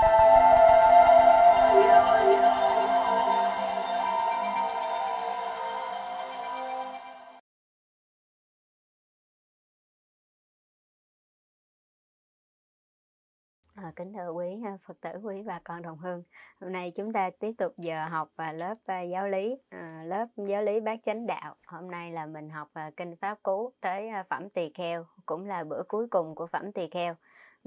Ờ, kính thưa quý ờ, Phật tử quý bà con đồng hương hôm nay chúng ta tiếp tục giờ học và ờ, lớp giáo lý lớp giáo lý bát chánh đạo hôm nay là mình học kinh pháp cú tới phẩm tỳ kheo cũng là bữa cuối cùng của phẩm tỳ kheo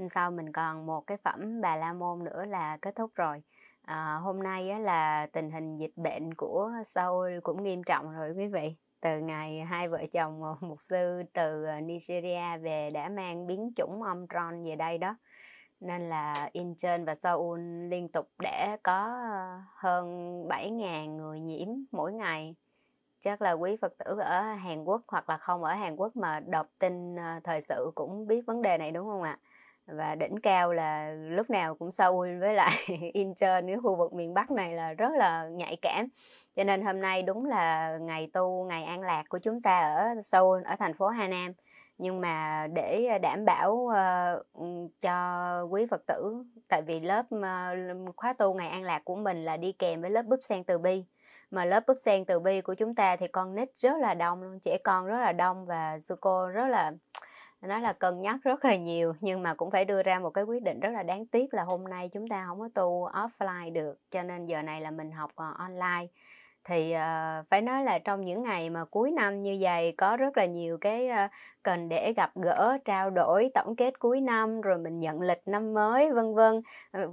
sau mình còn một cái phẩm bà la môn nữa là kết thúc rồi à, hôm nay á, là tình hình dịch bệnh của Seoul cũng nghiêm trọng rồi quý vị từ ngày hai vợ chồng ờ, mục sư từ ờ, Nigeria về đã mang biến chủng Omicron về đây đó nên là Incheon và Seoul liên tục để có ờ, hơn 7.000 người nhiễm mỗi ngày chắc là quý Phật tử ở Hàn Quốc hoặc là không ở Hàn Quốc mà đọc tin thời sự cũng biết vấn đề này đúng không ạ? và đỉnh cao là lúc nào cũng Seoul với lại Incheon cái khu vực miền Bắc này là rất là nhạy cảm cho nên hôm nay đúng là ngày tu ngày an lạc của chúng ta ở Seoul ở thành phố Hà Nam nhưng mà để ờ, đảm bảo uh, cho quý Phật tử tại vì lớp uh, khóa tu ngày an lạc của mình là đi kèm với lớp búp sen từ bi mà lớp búp sen từ bi của chúng ta thì con nít rất là đông luôn trẻ con rất là đông và sư cô rất là nó là cân nhắc rất là nhiều nhưng mà cũng phải đưa ra một cái quyết định rất là đáng tiếc là hôm nay chúng ta không có tu offline được cho nên giờ này là mình học ờ, online thì uh, phải nói là trong những ngày mà cuối năm như vậy có rất là nhiều cái uh, cần để gặp gỡ trao đổi tổng kết cuối năm rồi mình nhận lịch năm mới vân vân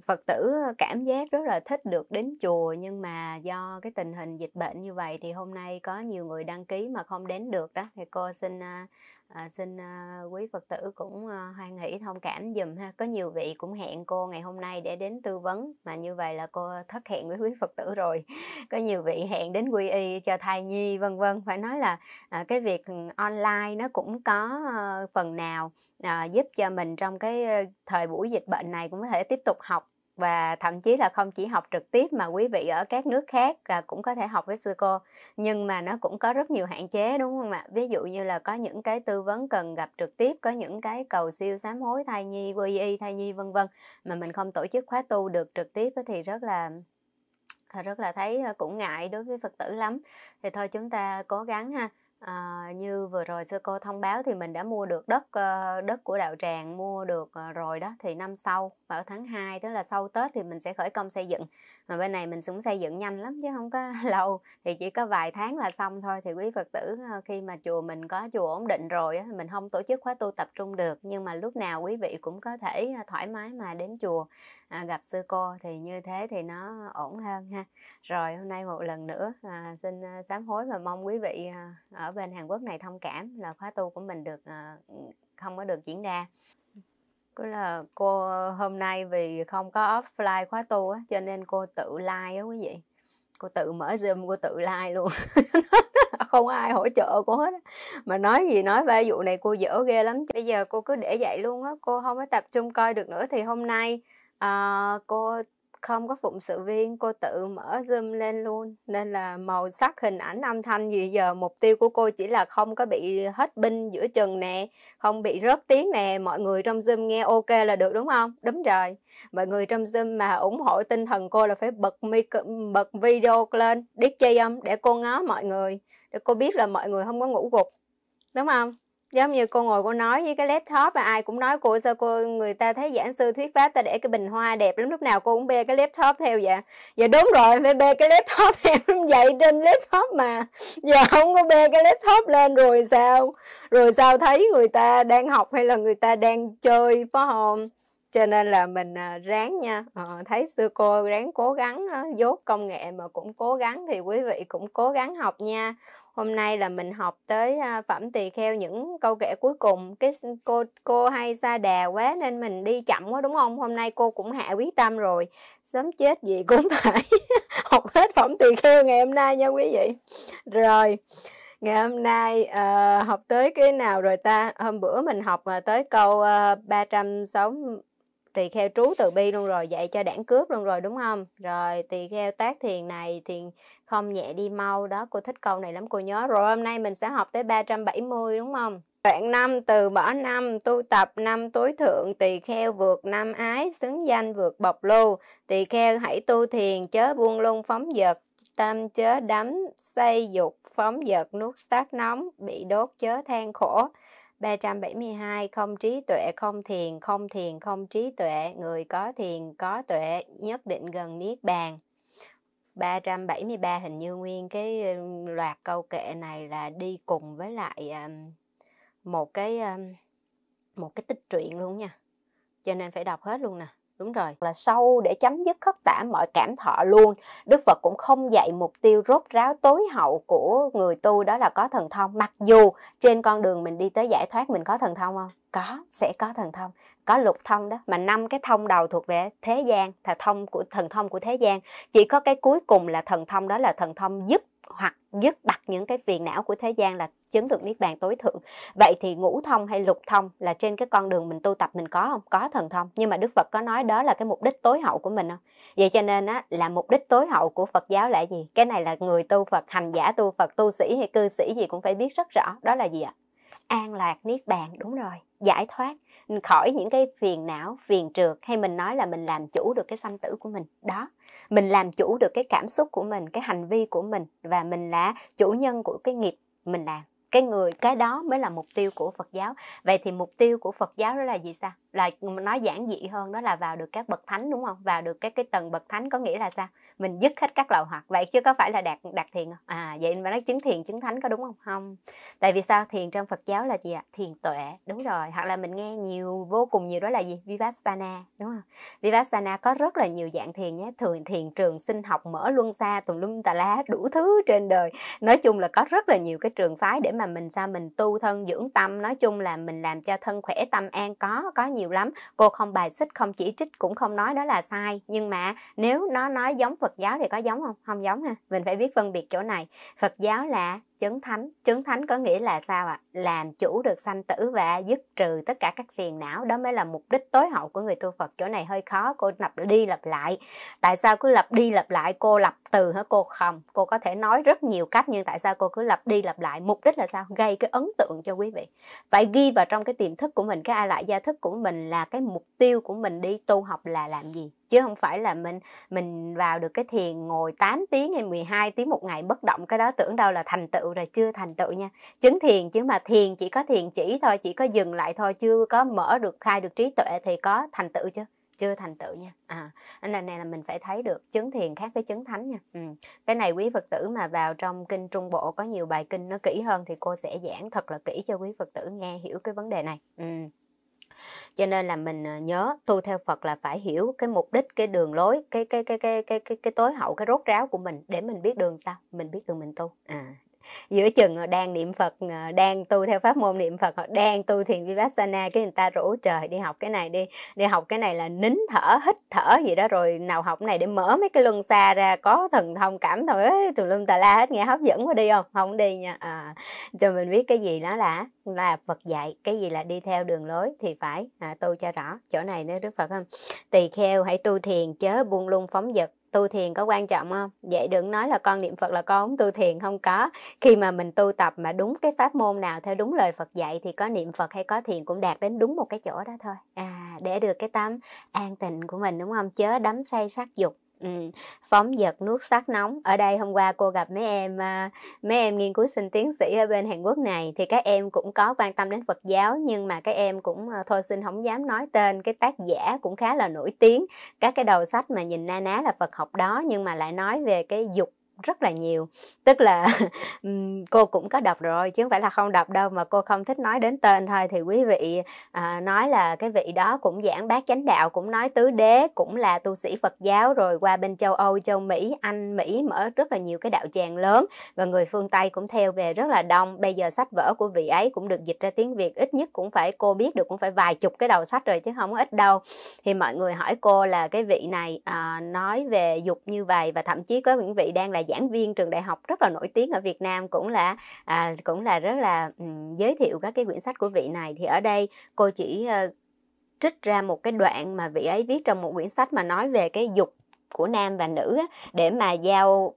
phật tử cảm giác rất là thích được đến chùa nhưng mà do cái tình hình dịch bệnh như vậy thì hôm nay có nhiều người đăng ký mà không đến được đó thì cô xin uh, à, xin à, quý phật tử cũng à, hoan hỷ thông cảm dùm ha có nhiều vị cũng hẹn cô ngày hôm nay để đến tư vấn mà như vậy là cô thất hẹn với quý phật tử rồi có nhiều vị hẹn đến quy y cho thai nhi vân vân phải nói là à, cái việc online nó cũng có à, phần nào à, giúp cho mình trong cái à, thời buổi dịch bệnh này cũng có thể tiếp tục học và thậm chí là không chỉ học trực tiếp mà quý vị ở các nước khác là cũng có thể học với sư cô nhưng mà nó cũng có rất nhiều hạn chế đúng không ạ ví dụ như là có những cái tư vấn cần gặp trực tiếp có những cái cầu siêu sám hối thai nhi quy y thai nhi vân vân mà mình không tổ chức khóa tu được trực tiếp thì rất là à, rất là thấy à, cũng ngại đối với phật tử lắm thì thôi chúng ta cố gắng ha À, như vừa rồi sư cô thông báo thì mình đã mua được đất ờ, đất của đạo tràng mua được ờ, rồi đó thì năm sau vào tháng 2 tức là sau Tết thì mình sẽ khởi công xây dựng mà bên này mình cũng xây dựng nhanh lắm chứ không có lâu thì chỉ có vài tháng là xong thôi thì quý Phật tử khi mà chùa mình có chùa ổn định rồi thì mình không tổ chức khóa tu tập trung được nhưng mà lúc nào quý vị cũng có thể thoải mái mà đến chùa à, gặp sư cô thì như thế thì nó ổn hơn ha rồi hôm nay một lần nữa à, xin sám hối và mong quý vị à, ở bên Hàn Quốc này thông cảm là khóa tu của mình được ờ, không có được diễn ra cứ là cô hôm nay vì không có offline khóa tu á cho nên cô tự like á quý vị cô tự mở zoom cô tự like luôn không ai hỗ trợ cô hết mà nói gì nói ba vụ này cô dở ghê lắm bây giờ cô cứ để vậy luôn á cô không có tập trung coi được nữa thì hôm nay uh, cô không có phụng sự viên cô tự mở zoom lên luôn nên là màu sắc hình ảnh âm thanh gì giờ mục tiêu của cô chỉ là không có bị hết binh giữa chừng nè không bị rớt tiếng nè mọi người trong zoom nghe ok là được đúng không đúng rồi mọi người trong zoom mà ủng hộ tinh thần cô là phải bật micro, bật video lên điếc chơi âm để cô ngó mọi người để cô biết là mọi người không có ngủ gục đúng không giống như cô ngồi cô nói với cái laptop mà ai cũng nói cô sao cô người ta thấy giảng sư thuyết pháp ta để cái bình hoa đẹp lắm lúc nào cô cũng bê cái laptop theo vậy dạ đúng rồi phải bê cái laptop theo vậy trên laptop mà giờ không có bê cái laptop lên rồi sao rồi sao thấy người ta đang học hay là người ta đang chơi phó hồn cho nên là mình à, ráng nha à, thấy sư cô ráng cố gắng dốt công nghệ mà cũng cố gắng thì quý vị cũng cố gắng học nha hôm nay là mình học tới à, phẩm tỳ kheo những câu kệ cuối cùng cái cô cô hay xa đà quá nên mình đi chậm quá đúng không hôm nay cô cũng hạ quyết tâm rồi sớm chết gì cũng phải học hết phẩm tỳ kheo ngày hôm nay nha quý vị rồi ngày hôm nay uh, học tới cái nào rồi ta hôm bữa mình học uh, tới câu ờ, ba trăm sáu tỳ kheo trú từ bi luôn rồi dạy cho đảng cướp luôn rồi đúng không rồi tỳ kheo tác thiền này thiền không nhẹ đi mau đó cô thích câu này lắm cô nhớ rồi hôm nay mình sẽ học tới 370 đúng không Đoạn năm từ bỏ năm, tu tập năm tối thượng, tỳ kheo vượt năm ái, xứng danh vượt bộc lưu. Tỳ kheo hãy tu thiền, chớ buông lung phóng dật, tâm chớ đắm, say dục, phóng dật, nuốt sát nóng, bị đốt chớ than khổ. 372 không trí tuệ không thiền, không thiền không trí tuệ, người có thiền có tuệ nhất định gần niết bàn. 373 hình như nguyên cái loạt câu kệ này là đi cùng với lại một cái một cái tích truyện luôn nha. Cho nên phải đọc hết luôn nè đúng rồi là sâu để chấm dứt khất tả mọi cảm thọ luôn đức phật cũng không dạy mục tiêu rốt ráo tối hậu của người tu đó là có thần thông mặc dù trên con đường mình đi tới giải thoát mình có thần thông không có sẽ có thần thông có lục thông đó mà năm cái thông đầu thuộc về thế gian là thông của thần thông của thế gian chỉ có cái cuối cùng là thần thông đó là thần thông giúp hoặc dứt đặt những cái phiền não của thế gian là chứng được niết bàn tối thượng vậy thì ngũ thông hay lục thông là trên cái con đường mình tu tập mình có không có thần thông nhưng mà đức phật có nói đó là cái mục đích tối hậu của mình không vậy cho nên á là mục đích tối hậu của phật giáo là gì cái này là người tu phật hành giả tu phật tu sĩ hay cư sĩ gì cũng phải biết rất rõ đó là gì ạ an lạc niết bàn đúng rồi giải thoát khỏi những cái phiền não phiền trượt hay mình nói là mình làm chủ được cái sanh tử của mình đó mình làm chủ được cái cảm xúc của mình cái hành vi của mình và mình là chủ nhân của cái nghiệp mình làm cái người cái đó mới là mục tiêu của phật giáo vậy thì mục tiêu của phật giáo đó là gì sao là nói giản dị hơn đó là vào được các bậc thánh đúng không vào được các cái tầng bậc thánh có nghĩa là sao mình dứt hết các lậu hoặc vậy chứ có phải là đạt đạt thiền không à vậy mà nói chứng thiền chứng thánh có đúng không không tại vì sao thiền trong phật giáo là gì ạ thiền tuệ đúng rồi hoặc là mình nghe nhiều vô cùng nhiều đó là gì vipassana đúng không vipassana có rất là nhiều dạng thiền nhé thường thiền trường sinh học mở luân xa tùm lum tà lá đủ thứ trên đời nói chung là có rất là nhiều cái trường phái để mà mình sao mình tu thân dưỡng tâm nói chung là mình làm cho thân khỏe tâm an có có nhiều nhiều lắm cô không bài xích không chỉ trích cũng không nói đó là sai nhưng mà nếu nó nói giống phật giáo thì có giống không không giống ha mình phải biết phân biệt chỗ này phật giáo là chấn thánh chấn thánh có nghĩa là sao ạ à? làm chủ được sanh tử và dứt trừ tất cả các phiền não đó mới là mục đích tối hậu của người tu phật chỗ này hơi khó cô lặp đi lặp lại tại sao cứ lặp đi lặp lại cô lặp từ hả cô không cô có thể nói rất nhiều cách nhưng tại sao cô cứ lặp đi lặp lại mục đích là sao gây cái ấn tượng cho quý vị phải ghi vào trong cái tiềm thức của mình cái a lại gia thức của mình là cái mục tiêu của mình đi tu học là làm gì chứ không phải là mình mình vào được cái thiền ngồi 8 tiếng hay 12 tiếng một ngày bất động cái đó tưởng đâu là thành tựu rồi chưa thành tựu nha chứng thiền chứ mà thiền chỉ có thiền chỉ thôi chỉ có dừng lại thôi chưa có mở được khai được trí tuệ thì có thành tựu chứ chưa thành tựu nha à nên là này là mình phải thấy được chứng thiền khác với chứng thánh nha ừ. cái này quý phật tử mà vào trong kinh trung bộ có nhiều bài kinh nó kỹ hơn thì cô sẽ giảng thật là kỹ cho quý phật tử nghe hiểu cái vấn đề này ừ. Cho nên là mình ờ, nhớ tu theo Phật là phải hiểu cái mục đích, cái đường lối, cái cái cái cái cái cái, cái tối hậu, cái rốt ráo của mình để mình biết đường sao, mình biết đường mình tu. À giữa chừng họ ờ, đang niệm phật ờ, đang tu theo pháp môn niệm phật họ ờ, đang tu thiền vipassana cái người ta rủ trời đi học cái này đi đi học cái này là nín thở hít thở gì đó rồi nào học này để mở mấy cái luân xa ra có thần thông cảm thôi từ tùm lum tà la hết nghe hấp dẫn quá đi không không đi nha à, cho mình biết cái gì nó là là Phật dạy cái gì là đi theo đường lối thì phải à, tu cho rõ chỗ này nữa Đức Phật không tỳ kheo hãy tu thiền chớ buông lung phóng dật tu thiền có quan trọng không vậy đừng nói là con niệm phật là con không tu thiền không có khi mà mình tu tập mà đúng cái pháp môn nào theo đúng lời phật dạy thì có niệm phật hay có thiền cũng đạt đến đúng một cái chỗ đó thôi à để được cái tấm an tịnh của mình đúng không chớ đắm say sắc dục Ừ. phóng giật nuốt sắc nóng ở đây hôm qua cô gặp mấy em à, mấy em nghiên cứu sinh tiến sĩ ở bên Hàn Quốc này thì các em cũng có quan tâm đến Phật giáo nhưng mà các em cũng à, thôi xin không dám nói tên cái tác giả cũng khá là nổi tiếng các cái đầu sách mà nhìn na ná là Phật học đó nhưng mà lại nói về cái dục rất là nhiều tức là cô cũng có đọc rồi chứ không phải là không đọc đâu mà cô không thích nói đến tên thôi thì quý vị à, nói là cái vị đó cũng giảng bác chánh đạo cũng nói tứ đế cũng là tu sĩ Phật giáo rồi qua bên châu Âu châu Mỹ Anh Mỹ mở rất là nhiều cái đạo tràng lớn và người phương Tây cũng theo về rất là đông bây giờ sách vở của vị ấy cũng được dịch ra tiếng Việt ít nhất cũng phải cô biết được cũng phải vài chục cái đầu sách rồi chứ không ít đâu thì mọi người hỏi cô là cái vị này à, nói về dục như vậy và thậm chí có những vị đang là giảng viên trường đại học rất là nổi tiếng ở Việt Nam cũng là à, cũng là rất là um, giới thiệu các cái quyển sách của vị này thì ở đây cô chỉ uh, trích ra một cái đoạn mà vị ấy viết trong một quyển sách mà nói về cái dục của nam và nữ á, để mà giao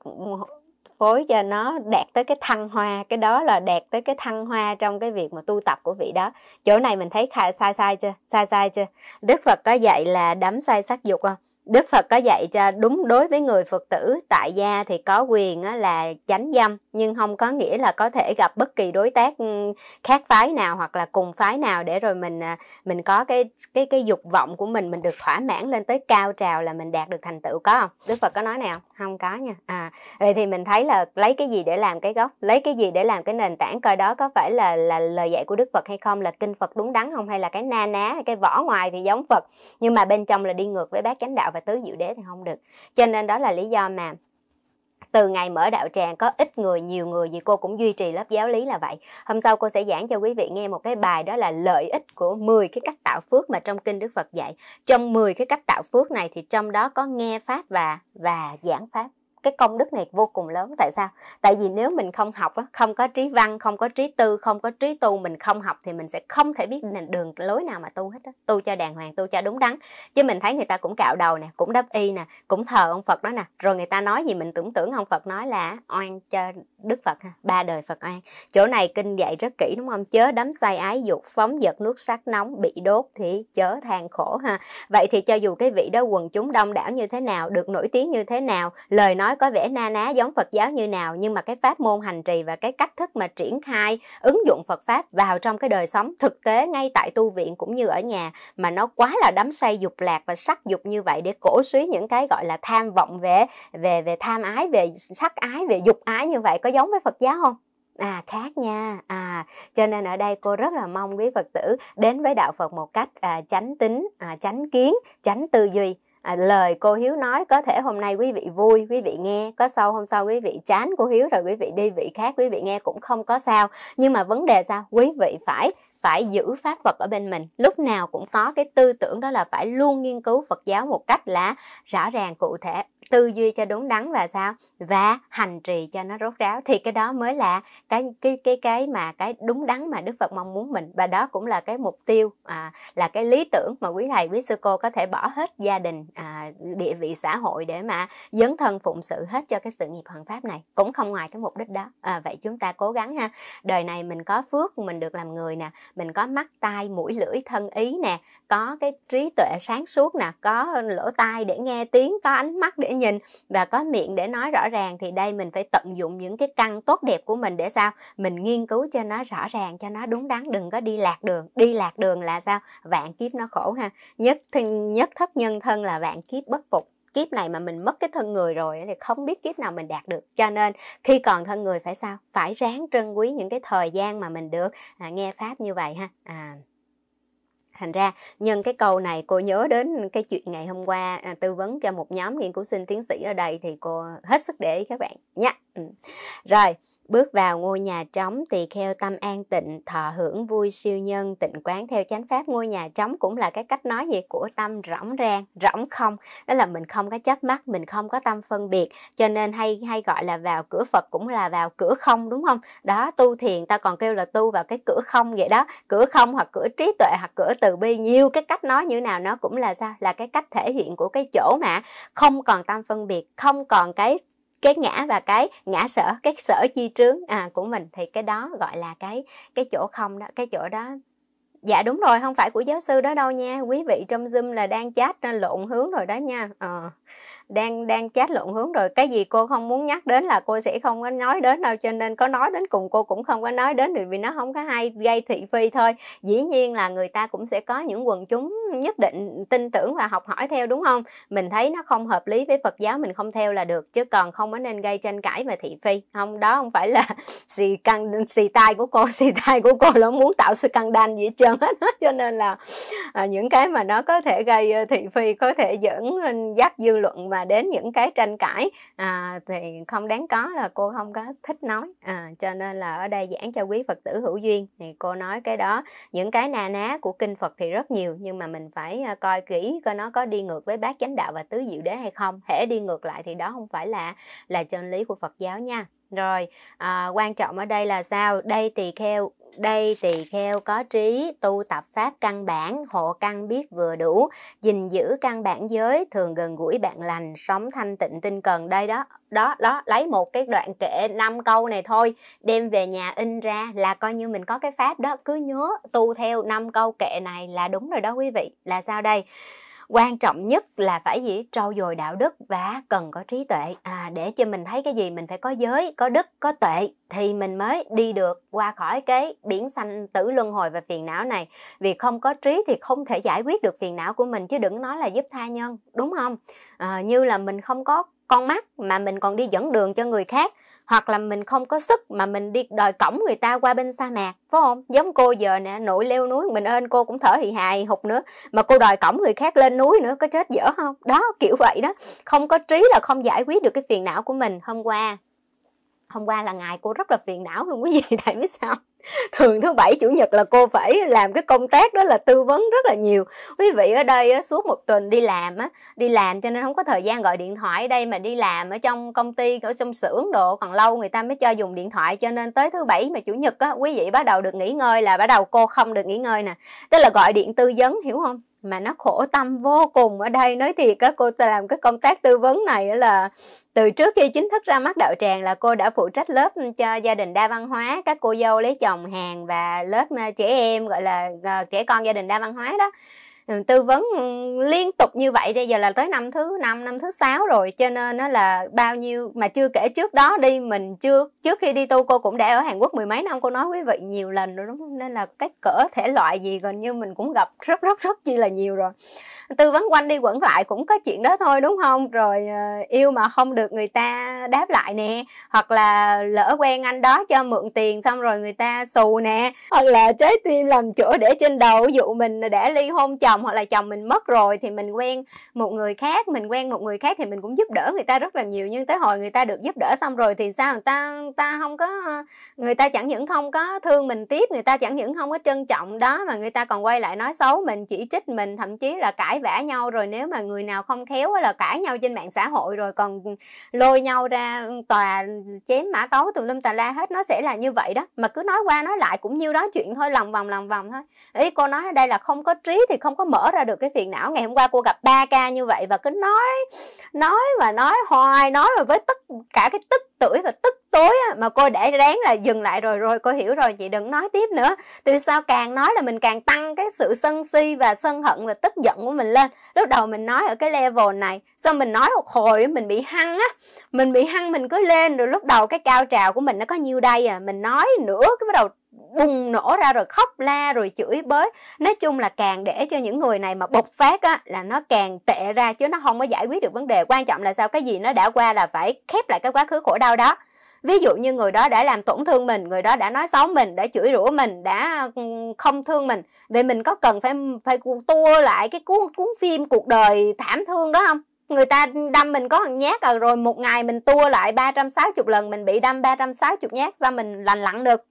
phối cho nó đạt tới cái thăng hoa cái đó là đạt tới cái thăng hoa trong cái việc mà tu tập của vị đó chỗ này mình thấy sai sai chưa sai sai chưa đức phật có dạy là đắm sai sắc dục không Đức Phật có dạy cho đúng đối với người Phật tử tại gia thì có quyền là chánh dâm nhưng không có nghĩa là có thể gặp bất kỳ đối tác ừ, khác phái nào hoặc là cùng phái nào để rồi mình à, mình có cái cái cái dục vọng của mình mình được thỏa mãn lên tới cao trào là mình đạt được thành tựu có không đức phật có nói nào không có nha à vậy thì mình thấy là lấy cái gì để làm cái gốc lấy cái gì để làm cái nền tảng coi đó có phải là là lời dạy của đức phật hay không là kinh phật đúng đắn không hay là cái na ná cái vỏ ngoài thì giống phật nhưng mà bên trong là đi ngược với bác chánh đạo và tứ diệu đế thì không được cho nên đó là lý do mà từ ngày mở đạo tràng có ít người nhiều người gì cô cũng duy trì lớp giáo lý là vậy hôm sau cô sẽ giảng cho quý vị nghe một cái bài đó là lợi ích của 10 cái cách tạo phước mà trong kinh Đức Phật dạy trong 10 cái cách tạo phước này thì trong đó có nghe pháp và và giảng pháp cái công đức này vô cùng lớn tại sao tại vì nếu mình không học không có trí văn không có trí tư không có trí tu mình không học thì mình sẽ không thể biết đường lối nào mà tu hết đó. tu cho đàng hoàng tu cho đúng đắn chứ mình thấy người ta cũng cạo đầu nè cũng đắp y nè cũng thờ ông phật đó nè rồi người ta nói gì mình tưởng tưởng ông phật nói là oan cho đức phật ha ba đời phật oan chỗ này kinh dạy rất kỹ đúng không chớ đấm say ái dục phóng giật nước sắc nóng bị đốt thì chớ than khổ ha vậy thì cho dù cái vị đó quần chúng đông đảo như thế nào được nổi tiếng như thế nào lời nói nói có vẻ na ná giống Phật giáo như nào nhưng mà cái pháp môn hành trì và cái cách thức mà triển khai ứng dụng Phật pháp vào trong cái đời sống thực tế ngay tại tu viện cũng như ở nhà mà nó quá là đắm say dục lạc và sắc dục như vậy để cổ suý những cái gọi là tham vọng về về về tham ái về sắc ái về dục ái như vậy có giống với Phật giáo không? à khác nha à cho nên ở đây cô rất là mong quý phật tử đến với đạo phật một cách à, chánh tính à, chánh kiến chánh tư duy à, lời cô hiếu nói có thể hôm nay quý vị vui quý vị nghe có sau hôm sau quý vị chán cô hiếu rồi quý vị đi vị khác quý vị nghe cũng không có sao nhưng mà vấn đề sao quý vị phải phải giữ pháp Phật ở bên mình lúc nào cũng có cái tư tưởng đó là phải luôn nghiên cứu Phật giáo một cách là rõ ràng cụ thể tư duy cho đúng đắn và sao và hành trì cho nó rốt ráo thì cái đó mới là cái cái cái cái mà cái đúng đắn mà Đức Phật mong muốn mình và đó cũng là cái mục tiêu à, là cái lý tưởng mà quý thầy quý sư cô có thể bỏ hết gia đình à, địa vị xã hội để mà dấn thân phụng sự hết cho cái sự nghiệp hoàn pháp này cũng không ngoài cái mục đích đó à, vậy chúng ta cố gắng ha đời này mình có phước mình được làm người nè mình có mắt tai mũi lưỡi thân ý nè có cái trí tuệ sáng suốt nè có lỗ tai để nghe tiếng có ánh mắt để nhìn và có miệng để nói rõ ràng thì đây mình phải tận dụng những cái căn tốt đẹp của mình để sao mình nghiên cứu cho nó rõ ràng cho nó đúng đắn đừng có đi lạc đường đi lạc đường là sao vạn kiếp nó khổ ha nhất thân nhất thất nhân thân là vạn kiếp bất phục kiếp này mà mình mất cái thân người rồi thì không biết kiếp nào mình đạt được cho nên khi còn thân người phải sao phải ráng trân quý những cái thời gian mà mình được à, nghe pháp như vậy ha à thành ra nhân cái câu này cô nhớ đến cái chuyện ngày hôm qua à, tư vấn cho một nhóm nghiên cứu sinh tiến sĩ ở đây thì cô hết sức để ý các bạn nhé ừ. rồi Bước vào ngôi nhà trống tỳ kheo tâm an tịnh, thọ hưởng vui siêu nhân, tịnh quán theo chánh pháp. Ngôi nhà trống cũng là cái cách nói gì của tâm rỗng rang, rỗng không. Đó là mình không có chấp mắt, mình không có tâm phân biệt. Cho nên hay hay gọi là vào cửa Phật cũng là vào cửa không đúng không? Đó, tu thiền ta còn kêu là tu vào cái cửa không vậy đó. Cửa không hoặc cửa trí tuệ hoặc cửa từ bi. Nhiều cái cách nói như nào nó cũng là sao? Là cái cách thể hiện của cái chỗ mà không còn tâm phân biệt, không còn cái cái ngã và cái ngã sở cái sở chi trướng à, của mình thì cái đó gọi là cái cái chỗ không đó cái chỗ đó Dạ đúng rồi, không phải của giáo sư đó đâu nha. Quý vị trong Zoom là đang chat lộn hướng rồi đó nha. Ờ, đang đang chat lộn hướng rồi. Cái gì cô không muốn nhắc đến là cô sẽ không có nói đến đâu cho nên có nói đến cùng cô cũng không có nói đến được vì nó không có hay gây thị phi thôi. Dĩ nhiên là người ta cũng sẽ có những quần chúng nhất định tin tưởng và học hỏi theo đúng không? Mình thấy nó không hợp lý với Phật giáo mình không theo là được chứ còn không có nên gây tranh cãi và thị phi. Không, đó không phải là xì căng xì tai của cô, xì tai của cô nó muốn tạo sự căng đan gì hết trơn trơn hết cho nên là à, những cái mà nó có thể gây thị phi có thể dẫn dắt dư luận mà đến những cái tranh cãi à, thì không đáng có là cô không có thích nói à, cho nên là ở đây giảng cho quý phật tử hữu duyên thì cô nói cái đó những cái na ná của kinh phật thì rất nhiều nhưng mà mình phải coi kỹ coi nó có đi ngược với bát chánh đạo và tứ diệu đế hay không hễ đi ngược lại thì đó không phải là là chân lý của phật giáo nha rồi à, quan trọng ở đây là sao đây tỳ kheo đây tỳ kheo có trí tu tập pháp căn bản hộ căn biết vừa đủ gìn giữ căn bản giới thường gần gũi bạn lành sống thanh tịnh tinh cần đây đó đó đó lấy một cái đoạn kệ năm câu này thôi đem về nhà in ra là coi như mình có cái pháp đó cứ nhớ tu theo năm câu kệ này là đúng rồi đó quý vị là sao đây quan trọng nhất là phải gì trau dồi đạo đức và cần có trí tuệ à, để cho mình thấy cái gì mình phải có giới có đức có tuệ thì mình mới đi được qua khỏi cái biển xanh tử luân hồi và phiền não này vì không có trí thì không thể giải quyết được phiền não của mình chứ đừng nói là giúp tha nhân đúng không à, như là mình không có con mắt mà mình còn đi dẫn đường cho người khác hoặc là mình không có sức mà mình đi đòi cổng người ta qua bên sa mạc phải không giống cô giờ nè nội leo núi mình ơn cô cũng thở hì hài hụt nữa mà cô đòi cổng người khác lên núi nữa có chết dở không đó kiểu vậy đó không có trí là không giải quyết được cái phiền não của mình hôm qua hôm qua là ngày cô rất là phiền não luôn quý vị tại biết sao thường thứ bảy chủ nhật là cô phải làm cái công tác đó là tư vấn rất là nhiều quý vị ở đây á, suốt một tuần đi làm á đi làm cho nên không có thời gian gọi điện thoại ở đây mà đi làm ở trong công ty ở trong xưởng độ còn lâu người ta mới cho dùng điện thoại cho nên tới thứ bảy mà chủ nhật á quý vị bắt đầu được nghỉ ngơi là bắt đầu cô không được nghỉ ngơi nè tức là gọi điện tư vấn hiểu không mà nó khổ tâm vô cùng ở đây nói thiệt á cô ta làm cái công tác tư vấn này là từ trước khi chính thức ra mắt đạo tràng là cô đã phụ trách lớp cho gia đình đa văn hóa các cô dâu lấy chồng hàng và lớp ờ, trẻ em gọi là ờ, trẻ con gia đình đa văn hóa đó tư vấn liên tục như vậy bây giờ là tới năm thứ năm năm thứ sáu rồi cho nên nó là bao nhiêu mà chưa kể trước đó đi mình chưa trước khi đi tu cô cũng đã ở Hàn Quốc mười mấy năm cô nói quý vị nhiều lần rồi đúng không nên là cái cỡ thể loại gì gần như mình cũng gặp rất rất rất chi là nhiều rồi tư vấn quanh đi quẩn lại cũng có chuyện đó thôi đúng không rồi ờ, yêu mà không được người ta đáp lại nè hoặc là lỡ quen anh đó cho mượn tiền xong rồi người ta xù nè hoặc là trái tim làm chữa để trên đầu dụ mình đã ly hôn chồng chồng hoặc là chồng mình mất rồi thì mình quen một người khác mình quen một người khác thì mình cũng giúp đỡ người ta rất là nhiều nhưng tới hồi người ta được giúp đỡ xong rồi thì sao người ta người ta không có người ta chẳng những không có thương mình tiếp người ta chẳng những không có trân trọng đó mà người ta còn quay lại nói xấu mình chỉ trích mình thậm chí là cãi vã nhau rồi nếu mà người nào không khéo là cãi nhau trên mạng xã hội rồi còn lôi nhau ra tòa chém mã tấu tùm lum tà la hết nó sẽ là như vậy đó mà cứ nói qua nói lại cũng nhiêu đó chuyện thôi lòng vòng lòng vòng thôi ý cô nói ở đây là không có trí thì không có mở ra được cái phiền não ngày hôm qua cô gặp ba ca như vậy và cứ nói nói và nói hoài nói mà với tất cả cái tức tuổi và tức tối mà cô để ráng là dừng lại rồi rồi cô hiểu rồi chị đừng nói tiếp nữa từ sau càng nói là mình càng tăng cái sự sân si và sân hận và tức giận của mình lên lúc đầu mình nói ở cái level này xong mình nói một hồi mình bị hăng á mình bị hăng mình cứ lên rồi lúc đầu cái cao trào của mình nó có nhiêu đây à mình nói nữa cái bắt đầu bùng nổ ra rồi khóc la rồi chửi bới nói chung là càng để cho những người này mà bộc phát á là nó càng tệ ra chứ nó không có giải quyết được vấn đề quan trọng là sao cái gì nó đã qua là phải khép lại cái quá khứ khổ đau đó ví dụ như người đó đã làm tổn thương mình người đó đã nói xấu mình đã chửi rủa mình đã ừ, không thương mình vậy mình có cần phải phải tua lại cái cuốn cuốn phim cuộc đời thảm thương đó không người ta đâm mình có thằng nhát rồi, à, rồi một ngày mình tua lại 360 lần mình bị đâm 360 nhát sao mình lành lặn được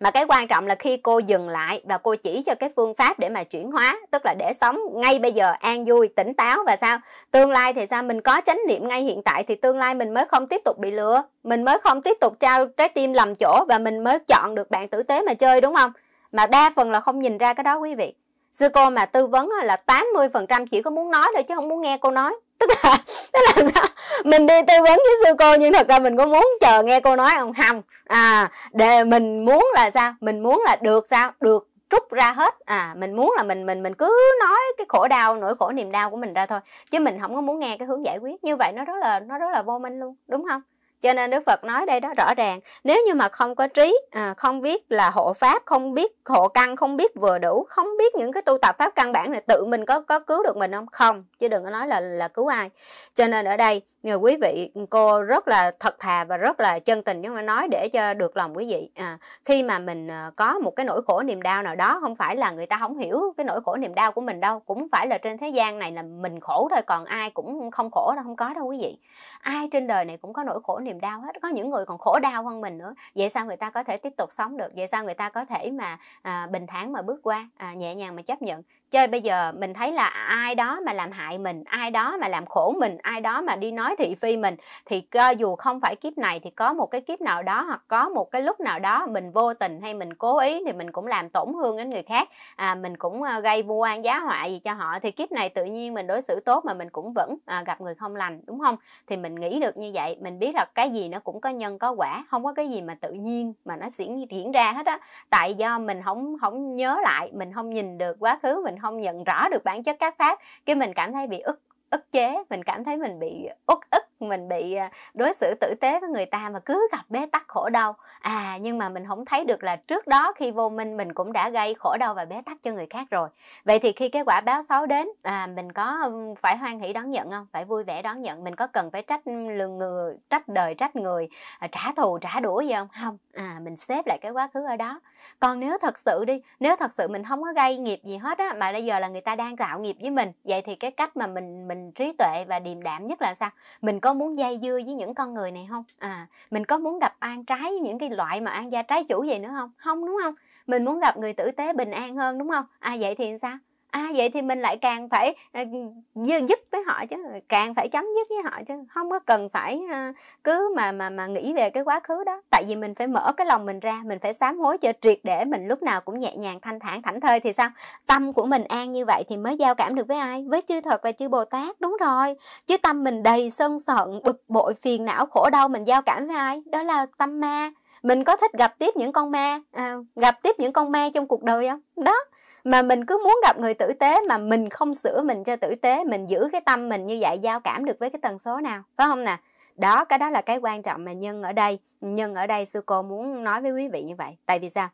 mà cái quan trọng là khi cô dừng lại và cô chỉ cho cái phương pháp để mà chuyển hóa tức là để sống ngay bây giờ an vui tỉnh táo và sao tương lai thì sao mình có chánh niệm ngay hiện tại thì tương lai mình mới không tiếp tục bị lừa mình mới không tiếp tục trao trái tim lầm chỗ và mình mới chọn được bạn tử tế mà chơi đúng không mà đa phần là không nhìn ra cái đó quý vị sư cô mà tư vấn là 80% chỉ có muốn nói thôi chứ không muốn nghe cô nói tức là tức là sao mình đi tư vấn với sư cô nhưng thật ra mình có muốn chờ nghe cô nói không không à để mình muốn là sao mình muốn là được sao được rút ra hết à mình muốn là mình mình mình cứ nói cái khổ đau nỗi khổ niềm đau của mình ra thôi chứ mình không có muốn nghe cái hướng giải quyết như vậy nó rất là nó rất là vô minh luôn đúng không cho nên đức phật nói đây đó rõ ràng nếu như mà không có trí à, không biết là hộ pháp không biết hộ căn không biết vừa đủ không biết những cái tu tập pháp căn bản này tự mình có có cứu được mình không không chứ đừng có nói là là cứu ai cho nên ở đây người quý vị cô rất là thật thà và rất là chân tình nhưng mà nói để cho được lòng quý vị à, khi mà mình à, có một cái nỗi khổ niềm đau nào đó không phải là người ta không hiểu cái nỗi khổ niềm đau của mình đâu cũng phải là trên thế gian này là mình khổ thôi còn ai cũng không khổ đâu không có đâu quý vị ai trên đời này cũng có nỗi khổ niềm đau hết có những người còn khổ đau hơn mình nữa vậy sao người ta có thể tiếp tục sống được vậy sao người ta có thể mà à, bình thản mà bước qua à, nhẹ nhàng mà chấp nhận chơi bây giờ mình thấy là ai đó mà làm hại mình ai đó mà làm khổ mình ai đó mà đi nói thị phi mình thì cho dù không phải kiếp này thì có một cái kiếp nào đó hoặc có một cái lúc nào đó mình vô tình hay mình cố ý thì mình cũng làm tổn thương đến người khác à, mình cũng ờ, gây vu oan giá họa gì cho họ thì kiếp này tự nhiên mình đối xử tốt mà mình cũng vẫn à, gặp người không lành đúng không thì mình nghĩ được như vậy mình biết là cái gì nó cũng có nhân có quả không có cái gì mà tự nhiên mà nó diễn diễn ra hết á tại do mình không không nhớ lại mình không nhìn được quá khứ mình không không nhận rõ được bản chất các pháp cái mình cảm thấy bị ức ức chế mình cảm thấy mình bị ức ức mình bị à, đối xử tử tế với người ta mà cứ gặp bế tắc khổ đau à nhưng mà mình không thấy được là trước đó khi vô minh mình cũng đã gây khổ đau và bế tắc cho người khác rồi vậy thì khi cái quả báo xấu đến à, mình có phải hoan hỷ đón nhận không phải vui vẻ đón nhận mình có cần phải trách lường người trách đời trách người à, trả thù trả đũa gì không không à mình xếp lại cái quá khứ ở đó còn nếu thật sự đi nếu thật sự mình không có gây nghiệp gì hết á mà bây giờ là người ta đang tạo nghiệp với mình vậy thì cái cách mà mình mình trí tuệ và điềm đạm nhất là sao mình có muốn dây dưa với những con người này không à mình có muốn gặp an trái với những cái loại mà ăn da trái chủ vậy nữa không không đúng không mình muốn gặp người tử tế bình an hơn đúng không à vậy thì sao à vậy thì mình lại càng phải ờ, dứt với họ chứ càng phải chấm dứt với họ chứ không có cần phải ờ, cứ mà mà mà nghĩ về cái quá khứ đó tại vì mình phải mở cái lòng mình ra mình phải sám hối cho triệt để mình lúc nào cũng nhẹ nhàng thanh thản thảnh thơi thì sao tâm của mình an như vậy thì mới giao cảm được với ai với chư thật và chư bồ tát đúng rồi chứ tâm mình đầy sân sợn bực bội phiền não khổ đau mình giao cảm với ai đó là tâm ma mình có thích gặp tiếp những con ma à, gặp tiếp những con ma trong cuộc đời không đó mà mình cứ muốn gặp người tử tế mà mình không sửa mình cho tử tế mình giữ cái tâm mình như vậy giao cảm được với cái tần số nào phải không nè đó cái đó là cái quan trọng mà nhân ở đây nhân ở đây sư cô muốn nói với quý vị như vậy tại vì sao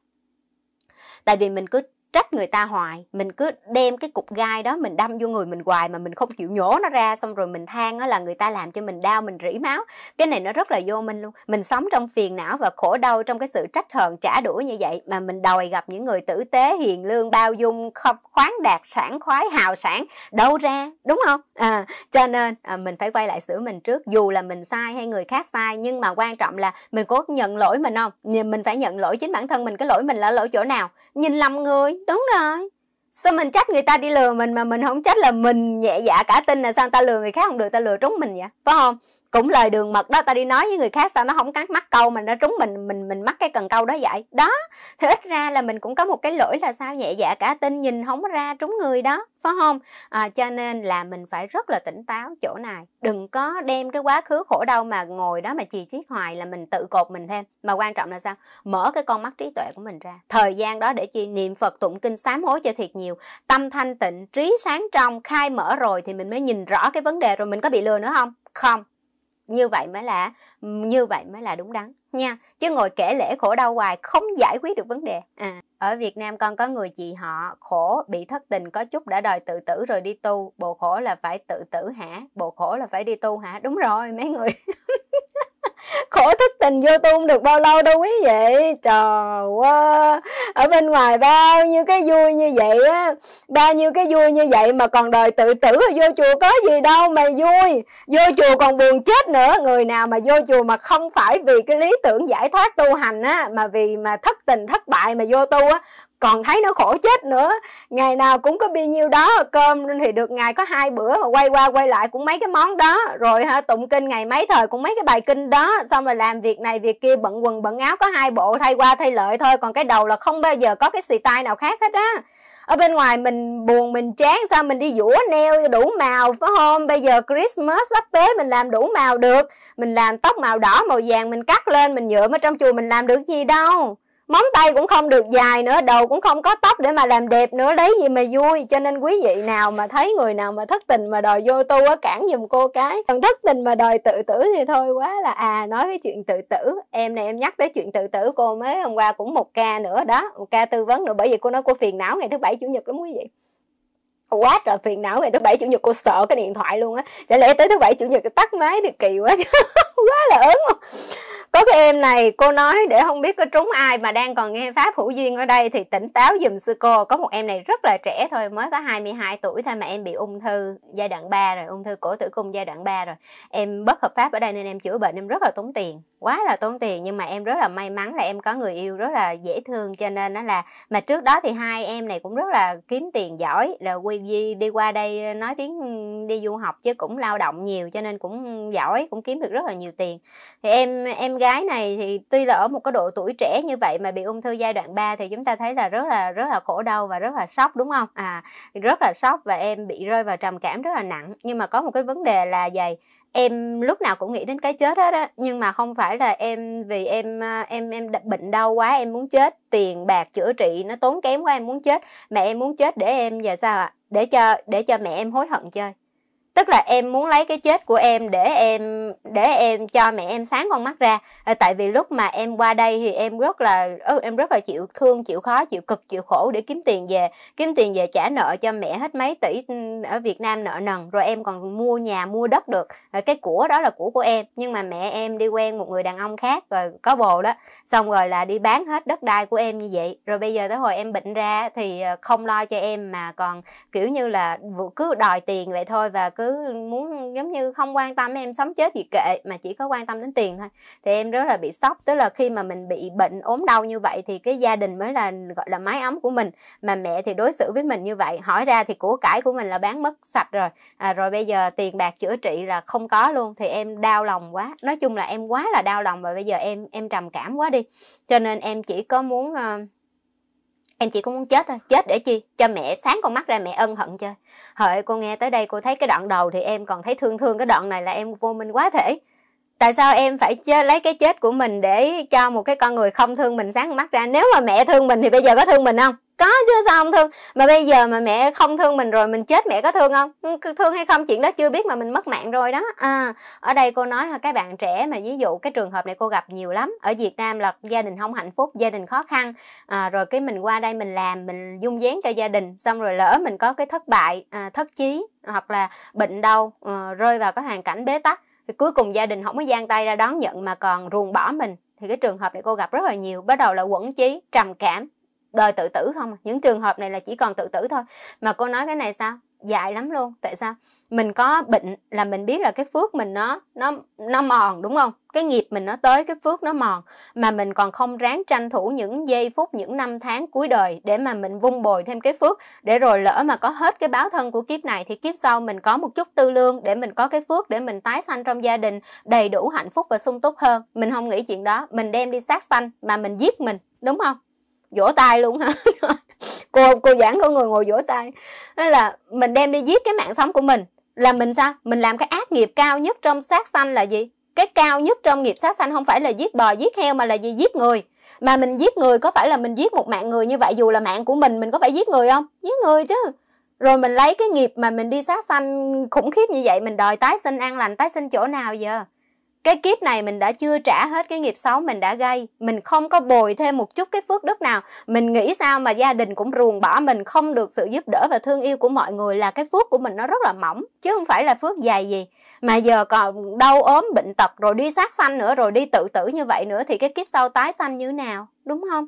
tại vì mình cứ trách người ta hoài mình cứ đem cái cục gai đó mình đâm vô người mình hoài mà mình không chịu nhổ nó ra xong rồi mình than là người ta làm cho mình đau mình rỉ máu cái này nó rất là vô minh luôn mình sống trong phiền não và khổ đau trong cái sự trách hờn trả đũa như vậy mà mình đòi gặp những người tử tế hiền lương bao dung khoáng đạt sản khoái hào sản đâu ra đúng không à, cho nên à, mình phải quay lại sửa mình trước dù là mình sai hay người khác sai nhưng mà quan trọng là mình có nhận lỗi mình không mình phải nhận lỗi chính bản thân mình cái lỗi mình là lỗi chỗ nào nhìn lầm người đúng rồi sao mình trách người ta đi lừa mình mà mình không trách là mình nhẹ dạ cả tin là sao người ta lừa người khác không được ta lừa trúng mình vậy phải không cũng lời đường mật đó ta đi nói với người khác sao nó không cắt mắt câu mình nó trúng mình mình mình mắc cái cần câu đó vậy đó thì ít ra là mình cũng có một cái lỗi là sao nhẹ dạ cả tin nhìn không ra trúng người đó phải không à, cho nên là mình phải rất là tỉnh táo chỗ này đừng có đem cái quá khứ khổ đau mà ngồi đó mà chì chiết hoài là mình tự cột mình thêm mà quan trọng là sao mở cái con mắt trí tuệ của mình ra thời gian đó để chi niệm phật tụng kinh sám hối cho thiệt nhiều tâm thanh tịnh trí sáng trong khai mở rồi thì mình mới nhìn rõ cái vấn đề rồi mình có bị lừa nữa không không như vậy mới là như vậy mới là đúng đắn nha chứ ngồi kể lễ khổ đau hoài không giải quyết được vấn đề à ở Việt Nam con có người chị họ khổ bị thất tình có chút đã đòi tự tử rồi đi tu bộ khổ là phải tự tử hả bộ khổ là phải đi tu hả đúng rồi mấy người khổ thức tình vô tu không được bao lâu đâu quý vị trời ơi ở bên ngoài bao nhiêu cái vui như vậy á bao nhiêu cái vui như vậy mà còn đời tự tử vô chùa có gì đâu mà vui vô chùa còn buồn chết nữa người nào mà vô chùa mà không phải vì cái lý tưởng giải thoát tu hành á mà vì mà thất tình thất bại mà vô tu á còn thấy nó khổ chết nữa ngày nào cũng có bao nhiêu đó cơm thì được ngày có hai bữa mà quay qua quay lại cũng mấy cái món đó rồi ha tụng kinh ngày mấy thời cũng mấy cái bài kinh đó xong rồi làm việc này việc kia bận quần bận áo có hai bộ thay qua thay lợi thôi còn cái đầu là không bao giờ có cái xì tai nào khác hết á ở bên ngoài mình buồn mình chán sao mình đi vũa neo đủ màu phải không bây giờ christmas sắp tới mình làm đủ màu được mình làm tóc màu đỏ màu vàng mình cắt lên mình nhuộm ở trong chùa mình làm được gì đâu móng tay cũng không được dài nữa đầu cũng không có tóc để mà làm đẹp nữa lấy gì mà vui cho nên quý vị nào mà thấy người nào mà thất tình mà đòi vô tu á cản giùm cô cái còn thất tình mà đòi tự tử thì thôi quá là à nói cái chuyện tự tử em này em nhắc tới chuyện tự tử cô mới hôm qua cũng một ca nữa đó một ca tư vấn nữa bởi vì cô nói cô phiền não ngày thứ bảy chủ nhật lắm quý vị quá trời phiền não ngày thứ bảy chủ nhật cô sợ cái điện thoại luôn á chả lẽ tới thứ bảy chủ nhật tắt máy thì kỳ quá quá là ớn luôn có cái em này cô nói để không biết có trúng ai mà đang còn nghe pháp hữu duyên ở đây thì tỉnh táo dùm sư cô có một em này rất là trẻ thôi mới có 22 tuổi thôi mà em bị ung thư giai đoạn 3 rồi ung thư cổ tử cung giai đoạn 3 rồi em bất hợp pháp ở đây nên em chữa bệnh em rất là tốn tiền quá là tốn tiền nhưng mà em rất là may mắn là em có người yêu rất là dễ thương cho nên nó là mà trước đó thì hai em này cũng rất là kiếm tiền giỏi là quy đi đi qua đây ờ, nói tiếng ừ, đi du học chứ cũng lao động nhiều cho nên cũng giỏi cũng kiếm được rất là nhiều tiền thì em em gái này thì tuy là ở một cái độ tuổi trẻ như vậy mà bị ung thư giai đoạn 3 thì chúng ta thấy là rất là rất là khổ đau và rất là sốc đúng không à rất là sốc và em bị rơi vào trầm cảm rất là nặng nhưng mà có một cái vấn đề là vậy em lúc nào cũng nghĩ đến cái chết hết á nhưng mà không phải là em vì em à, em em bệnh đau quá em muốn chết tiền bạc chữa trị nó tốn kém quá em muốn chết mẹ em muốn chết để em giờ sao ạ à? để cho để cho mẹ em hối hận chơi tức là em muốn lấy cái chết của em để em để em cho mẹ em sáng con mắt ra ờ, tại vì lúc mà em qua đây thì em rất là em rất là chịu thương chịu khó chịu cực chịu khổ để kiếm tiền về kiếm tiền về trả nợ cho mẹ hết mấy tỷ ừ, ở Việt Nam nợ nần rồi em còn mua nhà mua đất được ờ, cái của đó là của của em nhưng mà mẹ em đi quen một người đàn ông khác rồi có bồ đó xong rồi là đi bán hết đất đai của em như vậy rồi bây giờ tới hồi em bệnh ra thì ờ, không lo cho em mà còn kiểu như là cứ đòi tiền vậy thôi và cứ cứ muốn giống như không quan tâm em sống chết gì kệ mà chỉ có quan tâm đến tiền thôi thì em rất là bị sốc tức là khi mà mình bị bệnh ốm đau như vậy thì cái gia đình mới là gọi là mái ấm của mình mà mẹ thì đối xử với mình như vậy hỏi ra thì của cải của mình là bán mất sạch rồi à, rồi bây giờ tiền bạc chữa trị là không có luôn thì em đau lòng quá nói chung là em quá là đau lòng và bây giờ em em trầm cảm quá đi cho nên em chỉ có muốn uh, em chỉ cũng muốn chết thôi chết để chi cho mẹ sáng con mắt ra mẹ ân hận chơi hỡi cô nghe tới đây cô thấy cái đoạn đầu thì em còn thấy thương thương cái đoạn này là em vô minh quá thể tại sao em phải chơi, lấy cái chết của mình để cho một cái con người không thương mình sáng mắt ra nếu mà mẹ thương mình thì bây giờ có thương mình không có chứ sao không thương mà bây giờ mà mẹ không thương mình rồi mình chết mẹ có thương không ừ, thương hay không chuyện đó chưa biết mà mình mất mạng rồi đó à, ở đây cô nói các bạn trẻ mà ví dụ cái trường hợp này cô gặp nhiều lắm ở việt nam là gia đình không hạnh phúc gia đình khó khăn à, rồi cái mình qua đây mình làm mình dung dán cho gia đình xong rồi lỡ mình có cái thất bại à, thất chí hoặc là bệnh đau à, rơi vào cái hoàn cảnh bế tắc thì cuối cùng gia đình không có giang tay ra đón nhận mà còn ruồng bỏ mình thì cái trường hợp này cô gặp rất là nhiều bắt đầu là quẩn trí trầm cảm đời tự tử không những trường hợp này là chỉ còn tự tử thôi mà cô nói cái này sao dài lắm luôn tại sao mình có bệnh là mình biết là cái phước mình nó nó nó mòn đúng không cái nghiệp mình nó tới cái phước nó mòn mà mình còn không ráng tranh thủ những giây phút những năm tháng cuối đời để mà mình vung bồi thêm cái phước để rồi lỡ mà có hết cái báo thân của kiếp này thì kiếp sau mình có một chút tư lương để mình có cái phước để mình tái sanh trong gia đình đầy đủ hạnh phúc và sung túc hơn mình không nghĩ chuyện đó mình đem đi sát sanh mà mình giết mình đúng không vỗ tay luôn ha cô cô giảng có người ngồi vỗ tay đó là mình đem đi giết cái mạng sống của mình là mình sao mình làm cái ác nghiệp cao nhất trong sát sanh là gì cái cao nhất trong nghiệp sát sanh không phải là giết bò giết heo mà là gì giết người mà mình giết người có phải là mình giết một mạng người như vậy dù là mạng của mình mình có phải giết người không giết người chứ rồi mình lấy cái nghiệp mà mình đi sát sanh khủng khiếp như vậy mình đòi tái sinh an lành tái sinh chỗ nào giờ cái kiếp này mình đã chưa trả hết cái nghiệp xấu mình đã gây mình không có bồi thêm một chút cái phước đức nào mình nghĩ sao mà gia đình cũng ruồng bỏ mình không được sự giúp đỡ và thương yêu của mọi người là cái phước của mình nó rất là mỏng chứ không phải là phước dài gì mà giờ còn đau ốm bệnh tật rồi đi sát sanh nữa rồi đi tự tử như vậy nữa thì cái kiếp sau tái sanh như thế nào đúng không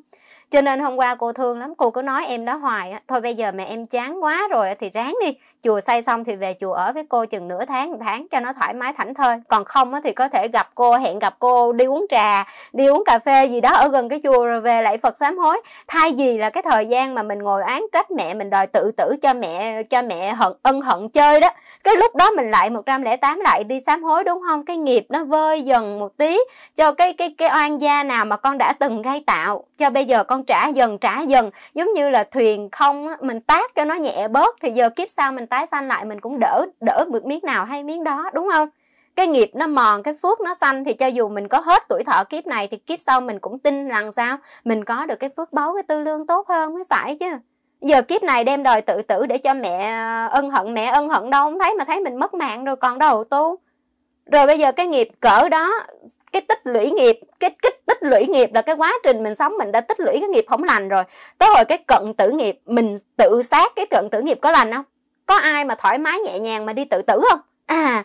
cho nên hôm qua cô thương lắm cô cứ nói em đó hoài á thôi bây giờ mẹ em chán quá rồi thì ráng đi chùa xây xong thì về chùa ở với cô chừng nửa tháng một tháng cho nó thoải mái thảnh thơi còn không á thì có thể gặp cô hẹn gặp cô đi uống trà đi uống cà phê gì đó ở gần cái chùa rồi về lại phật sám hối thay vì là cái thời gian mà mình ngồi án trách mẹ mình đòi tự tử cho mẹ cho mẹ hận ân hận chơi đó cái lúc đó mình lại 108 lại đi sám hối đúng không cái nghiệp nó vơi dần một tí cho cái cái cái oan gia nào mà con đã từng gây tạo cho bây giờ con trả dần trả dần giống như là thuyền không mình tát cho nó nhẹ bớt thì giờ kiếp sau mình tái sanh lại mình cũng đỡ đỡ được miếng nào hay miếng đó đúng không cái nghiệp nó mòn cái phước nó xanh thì cho dù mình có hết tuổi thọ kiếp này thì kiếp sau mình cũng tin rằng sao mình có được cái phước báu cái tư lương tốt hơn mới phải chứ giờ kiếp này đem đòi tự tử để cho mẹ ờ, ân hận mẹ ân hận đâu không thấy mà thấy mình mất mạng rồi còn đầu tu rồi bây giờ cái nghiệp cỡ đó cái tích lũy nghiệp cái kích tích lũy nghiệp là cái quá trình mình sống mình đã tích lũy cái nghiệp không lành rồi tới hồi cái cận tử nghiệp mình tự sát cái cận tử nghiệp có lành không có ai mà thoải mái nhẹ nhàng mà đi tự tử không à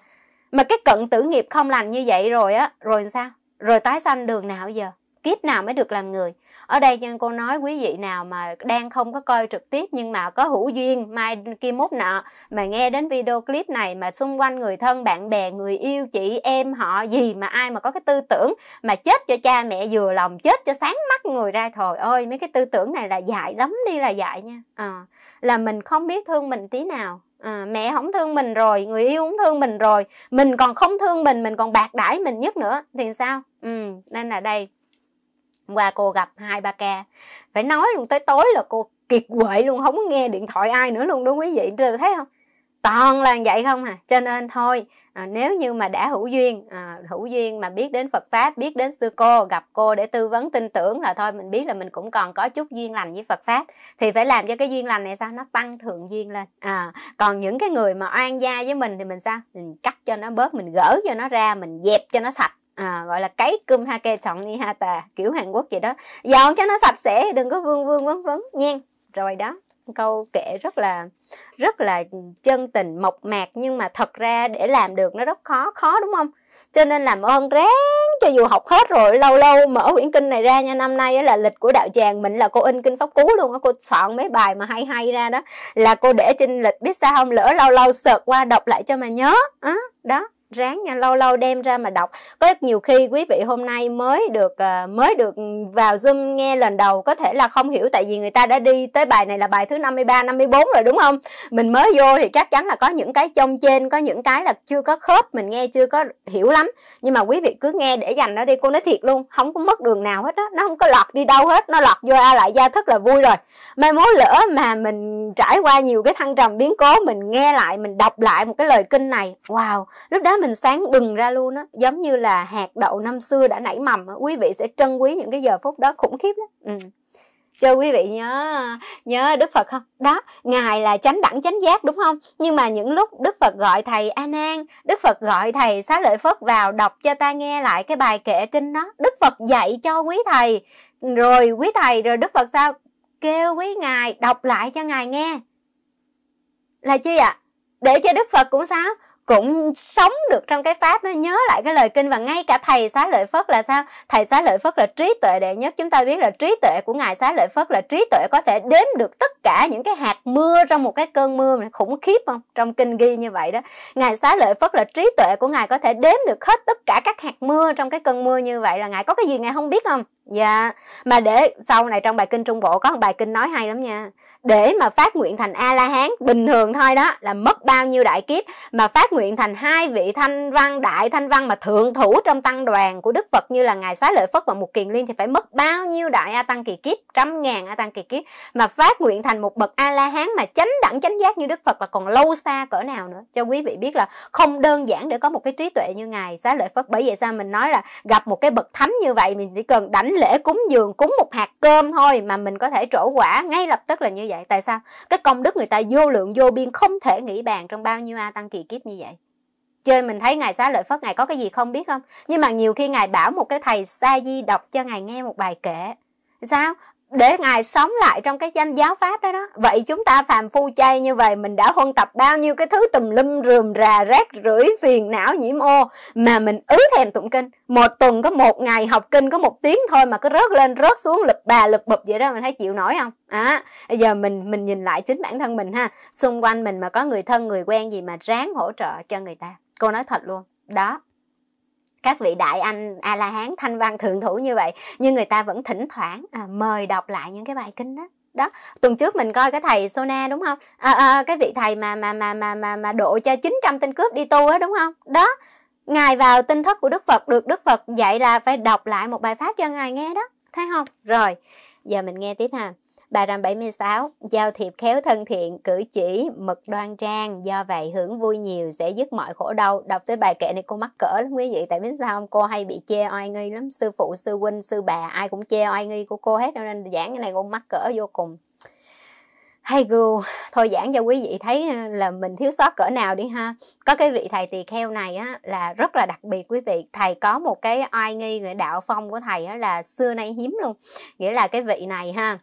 mà cái cận tử nghiệp không lành như vậy rồi á rồi sao rồi tái sanh đường nào giờ kiếp nào mới được làm người ở đây nhân cô nói quý vị nào mà đang không có coi trực tiếp nhưng mà có hữu duyên mai kia mốt nọ mà nghe đến video clip này mà xung quanh người thân bạn bè người yêu chị em họ gì mà ai mà có cái tư tưởng mà chết cho cha mẹ vừa lòng chết cho sáng mắt người ra thôi ơi mấy cái tư tưởng này là dại lắm đi là dại nha à, là mình không biết thương mình tí nào à, mẹ không thương mình rồi người yêu không thương mình rồi mình còn không thương mình mình còn bạc đãi mình nhất nữa thì sao ừ nên là đây qua cô gặp hai ba ca phải nói luôn tới tối là cô kiệt quệ luôn không có nghe điện thoại ai nữa luôn đúng quý vị thấy không toàn là vậy không à cho nên thôi à, nếu như mà đã hữu duyên à, hữu duyên mà biết đến Phật pháp biết đến sư cô gặp cô để tư vấn tin tưởng là thôi mình biết là mình cũng còn có chút duyên lành với Phật pháp thì phải làm cho cái duyên lành này sao nó tăng thượng duyên lên à, còn những cái người mà oan gia với mình thì mình sao mình cắt cho nó bớt mình gỡ cho nó ra mình dẹp cho nó sạch à, gọi là cấy cơm ha kê chọn ni ha tà kiểu Hàn Quốc vậy đó dọn cho nó sạch sẽ đừng có vương vương vấn vấn nhen rồi đó câu kể rất là rất là chân tình mộc mạc nhưng mà thật ra để làm được nó rất khó khó đúng không cho nên làm ơn ráng cho dù học hết rồi lâu lâu mở quyển kinh này ra nha năm nay là lịch của đạo tràng mình là cô in kinh pháp cú luôn á cô soạn mấy bài mà hay hay ra đó là cô để trên lịch biết sao không lỡ lâu lâu sợt qua đọc lại cho mà nhớ à, đó ráng nha lâu lâu đem ra mà đọc có nhiều khi quý vị hôm nay mới được ờ, mới được vào zoom nghe lần đầu có thể là không hiểu tại vì người ta đã đi tới bài này là bài thứ 53 54 rồi đúng không mình mới vô thì chắc chắn là có những cái trong trên có những cái là chưa có khớp mình nghe chưa có hiểu lắm nhưng mà quý vị cứ nghe để dành nó đi cô nói thiệt luôn không có mất đường nào hết á nó không có lọt đi đâu hết nó lọt vô a lại gia thức là vui rồi mai mốt lỡ mà mình trải qua nhiều cái thăng trầm biến cố mình nghe lại mình đọc lại một cái lời kinh này wow lúc đó mình sáng bừng ra luôn á giống như là hạt đậu năm xưa đã nảy mầm quý vị sẽ trân quý những cái giờ phút đó khủng khiếp đó ừ cho quý vị nhớ nhớ đức phật không đó ngài là chánh đẳng chánh giác đúng không nhưng mà những lúc đức phật gọi thầy a nan đức phật gọi thầy xá lợi phất vào đọc cho ta nghe lại cái bài kệ kinh đó đức phật dạy cho quý thầy rồi quý thầy rồi đức phật sao kêu quý ngài đọc lại cho ngài nghe là chi ạ à? để cho đức phật cũng sao cũng sống được trong cái pháp nó nhớ lại cái lời kinh và ngay cả thầy xá lợi phất là sao thầy xá lợi phất là trí tuệ đệ nhất chúng ta biết là trí tuệ của ngài xá lợi phất là trí tuệ có thể đếm được tất cả những cái hạt mưa trong một cái cơn mưa mà khủng khiếp không trong kinh ghi như vậy đó ngài xá lợi phất là trí tuệ của ngài có thể đếm được hết tất cả các hạt mưa trong cái cơn mưa như vậy là ngài có cái gì ngài không biết không Dạ, mà để sau này trong bài kinh Trung Bộ có một bài kinh nói hay lắm nha. Để mà phát nguyện thành A La Hán bình thường thôi đó là mất bao nhiêu đại kiếp mà phát nguyện thành hai vị thanh văn đại thanh văn mà thượng thủ trong tăng đoàn của Đức Phật như là ngài Xá Lợi Phất và một Kiền Liên thì phải mất bao nhiêu đại A Tăng kỳ kiếp, trăm ngàn A Tăng kỳ kiếp mà phát nguyện thành một bậc A La Hán mà chánh đẳng chánh giác như Đức Phật là còn lâu xa cỡ nào nữa. Cho quý vị biết là không đơn giản để có một cái trí tuệ như ngài Xá Lợi Phất. Bởi vậy sao mình nói là gặp một cái bậc thánh như vậy mình chỉ cần đánh lễ cúng dường cúng một hạt cơm thôi mà mình có thể trổ quả ngay lập tức là như vậy tại sao cái công đức người ta vô lượng vô biên không thể nghĩ bàn trong bao nhiêu a tăng kỳ kiếp như vậy chơi mình thấy ngài xá lợi phất ngài có cái gì không biết không nhưng mà nhiều khi ngài bảo một cái thầy sa di đọc cho ngài nghe một bài kể sao để ngài sống lại trong cái danh giáo pháp đó đó vậy chúng ta phàm phu chay như vậy mình đã huân tập bao nhiêu cái thứ tùm lum rườm rà rác rưởi phiền não nhiễm ô mà mình ứ thèm tụng kinh một tuần có một ngày học kinh có một tiếng thôi mà cứ rớt lên rớt xuống lực bà lực bụp vậy đó mình thấy chịu nổi không à bây giờ mình mình nhìn lại chính bản thân mình ha xung quanh mình mà có người thân người quen gì mà ráng hỗ trợ cho người ta cô nói thật luôn đó các vị đại anh a la hán thanh văn thượng thủ như vậy nhưng người ta vẫn thỉnh thoảng à, mời đọc lại những cái bài kinh đó đó tuần trước mình coi cái thầy Sona đúng không à, à, cái vị thầy mà mà mà mà mà mà độ cho 900 tên cướp đi tu á đúng không đó ngài vào tinh thất của Đức Phật được Đức Phật dạy là phải đọc lại một bài pháp cho ngài nghe đó thấy không rồi giờ mình nghe tiếp ha 376. Giao thiệp khéo thân thiện, cử chỉ, mực đoan trang, do vậy hưởng vui nhiều sẽ dứt mọi khổ đau. Đọc tới bài kệ này cô mắc cỡ lắm quý vị, tại biết sao không? Cô hay bị chê oai nghi lắm, sư phụ, sư huynh, sư bà, ai cũng chê oai nghi của cô hết, nên giảng cái này cô mắc cỡ vô cùng. Hay gù, thôi giảng cho quý vị thấy ờ, là mình thiếu sót cỡ nào đi ha. Có cái vị thầy tỳ kheo này á, là rất là đặc biệt quý vị. Thầy có một cái oai nghi đạo phong của thầy á, là xưa nay hiếm luôn. Nghĩa là cái vị này ha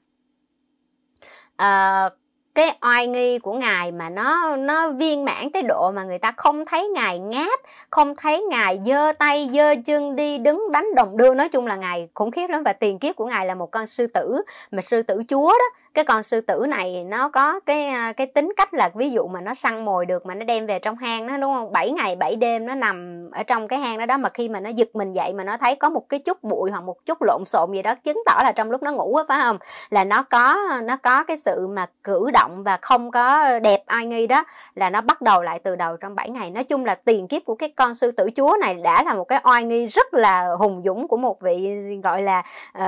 呃。cái oai nghi của ngài mà nó nó viên mãn tới độ mà người ta không thấy ngài ngáp không thấy ngài giơ tay giơ chân đi đứng đánh đồng đưa nói chung là ngài khủng khiếp lắm và tiền kiếp của ngài là một con sư tử mà sư tử chúa đó cái con sư tử này nó có cái à, cái tính cách là ví dụ mà nó săn mồi được mà nó đem về trong hang nó đúng không 7 ngày 7 đêm nó nằm ở trong cái hang đó đó mà khi mà nó giật mình dậy mà nó thấy có một cái chút bụi hoặc một chút lộn xộn gì đó chứng tỏ là trong lúc nó ngủ á phải không là nó có nó có cái sự mà cử động rộng và không có đẹp ai nghi đó là nó bắt đầu lại từ đầu trong 7 ngày nói chung là tiền kiếp của cái con sư tử chúa này đã là một cái oai nghi rất là hùng dũng của một vị gọi là uh,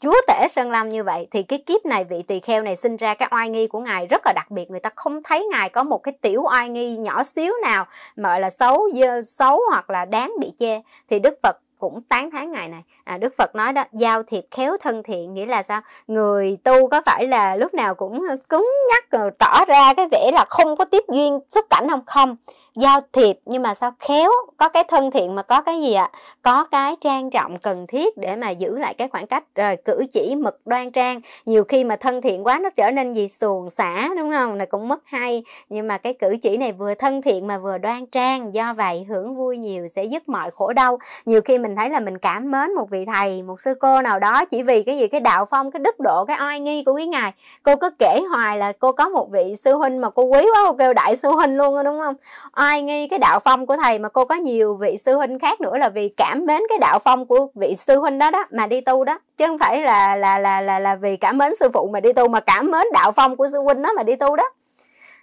chúa tể sơn lâm như vậy thì cái kiếp này vị tỳ kheo này sinh ra cái oai nghi của ngài rất là đặc biệt người ta không thấy ngài có một cái tiểu oai nghi nhỏ xíu nào mà gọi là xấu dơ, xấu hoặc là đáng bị che thì đức phật cũng tán thán ngài này à, đức phật nói đó giao thiệp khéo thân thiện nghĩa là sao người tu có phải là lúc nào cũng ờ, cứng nhắc rồi tỏ ra cái vẻ là không có tiếp duyên xuất cảnh không không giao thiệp nhưng mà sao khéo có cái thân thiện mà có cái gì ạ à? có cái trang trọng cần thiết để mà giữ lại cái khoảng cách rồi ờ, cử chỉ mực đoan trang nhiều khi mà thân thiện quá nó trở nên gì xuồng xả đúng không là cũng mất hay nhưng mà cái cử chỉ này vừa thân thiện mà vừa đoan trang do vậy hưởng vui nhiều sẽ dứt mọi khổ đau nhiều khi mình mình thấy là mình cảm mến một vị thầy một sư cô nào đó chỉ vì cái gì cái đạo phong cái đức độ cái oai nghi của quý ngài cô cứ kể hoài là cô có một vị sư huynh mà cô quý quá cô kêu đại sư huynh luôn đó, đúng không oai nghi cái đạo phong của thầy mà cô có nhiều vị sư huynh khác nữa là vì cảm mến cái đạo phong của vị sư huynh đó đó mà đi tu đó chứ không phải là là là là là vì cảm mến sư phụ mà đi tu mà cảm mến đạo phong của sư huynh đó mà đi tu đó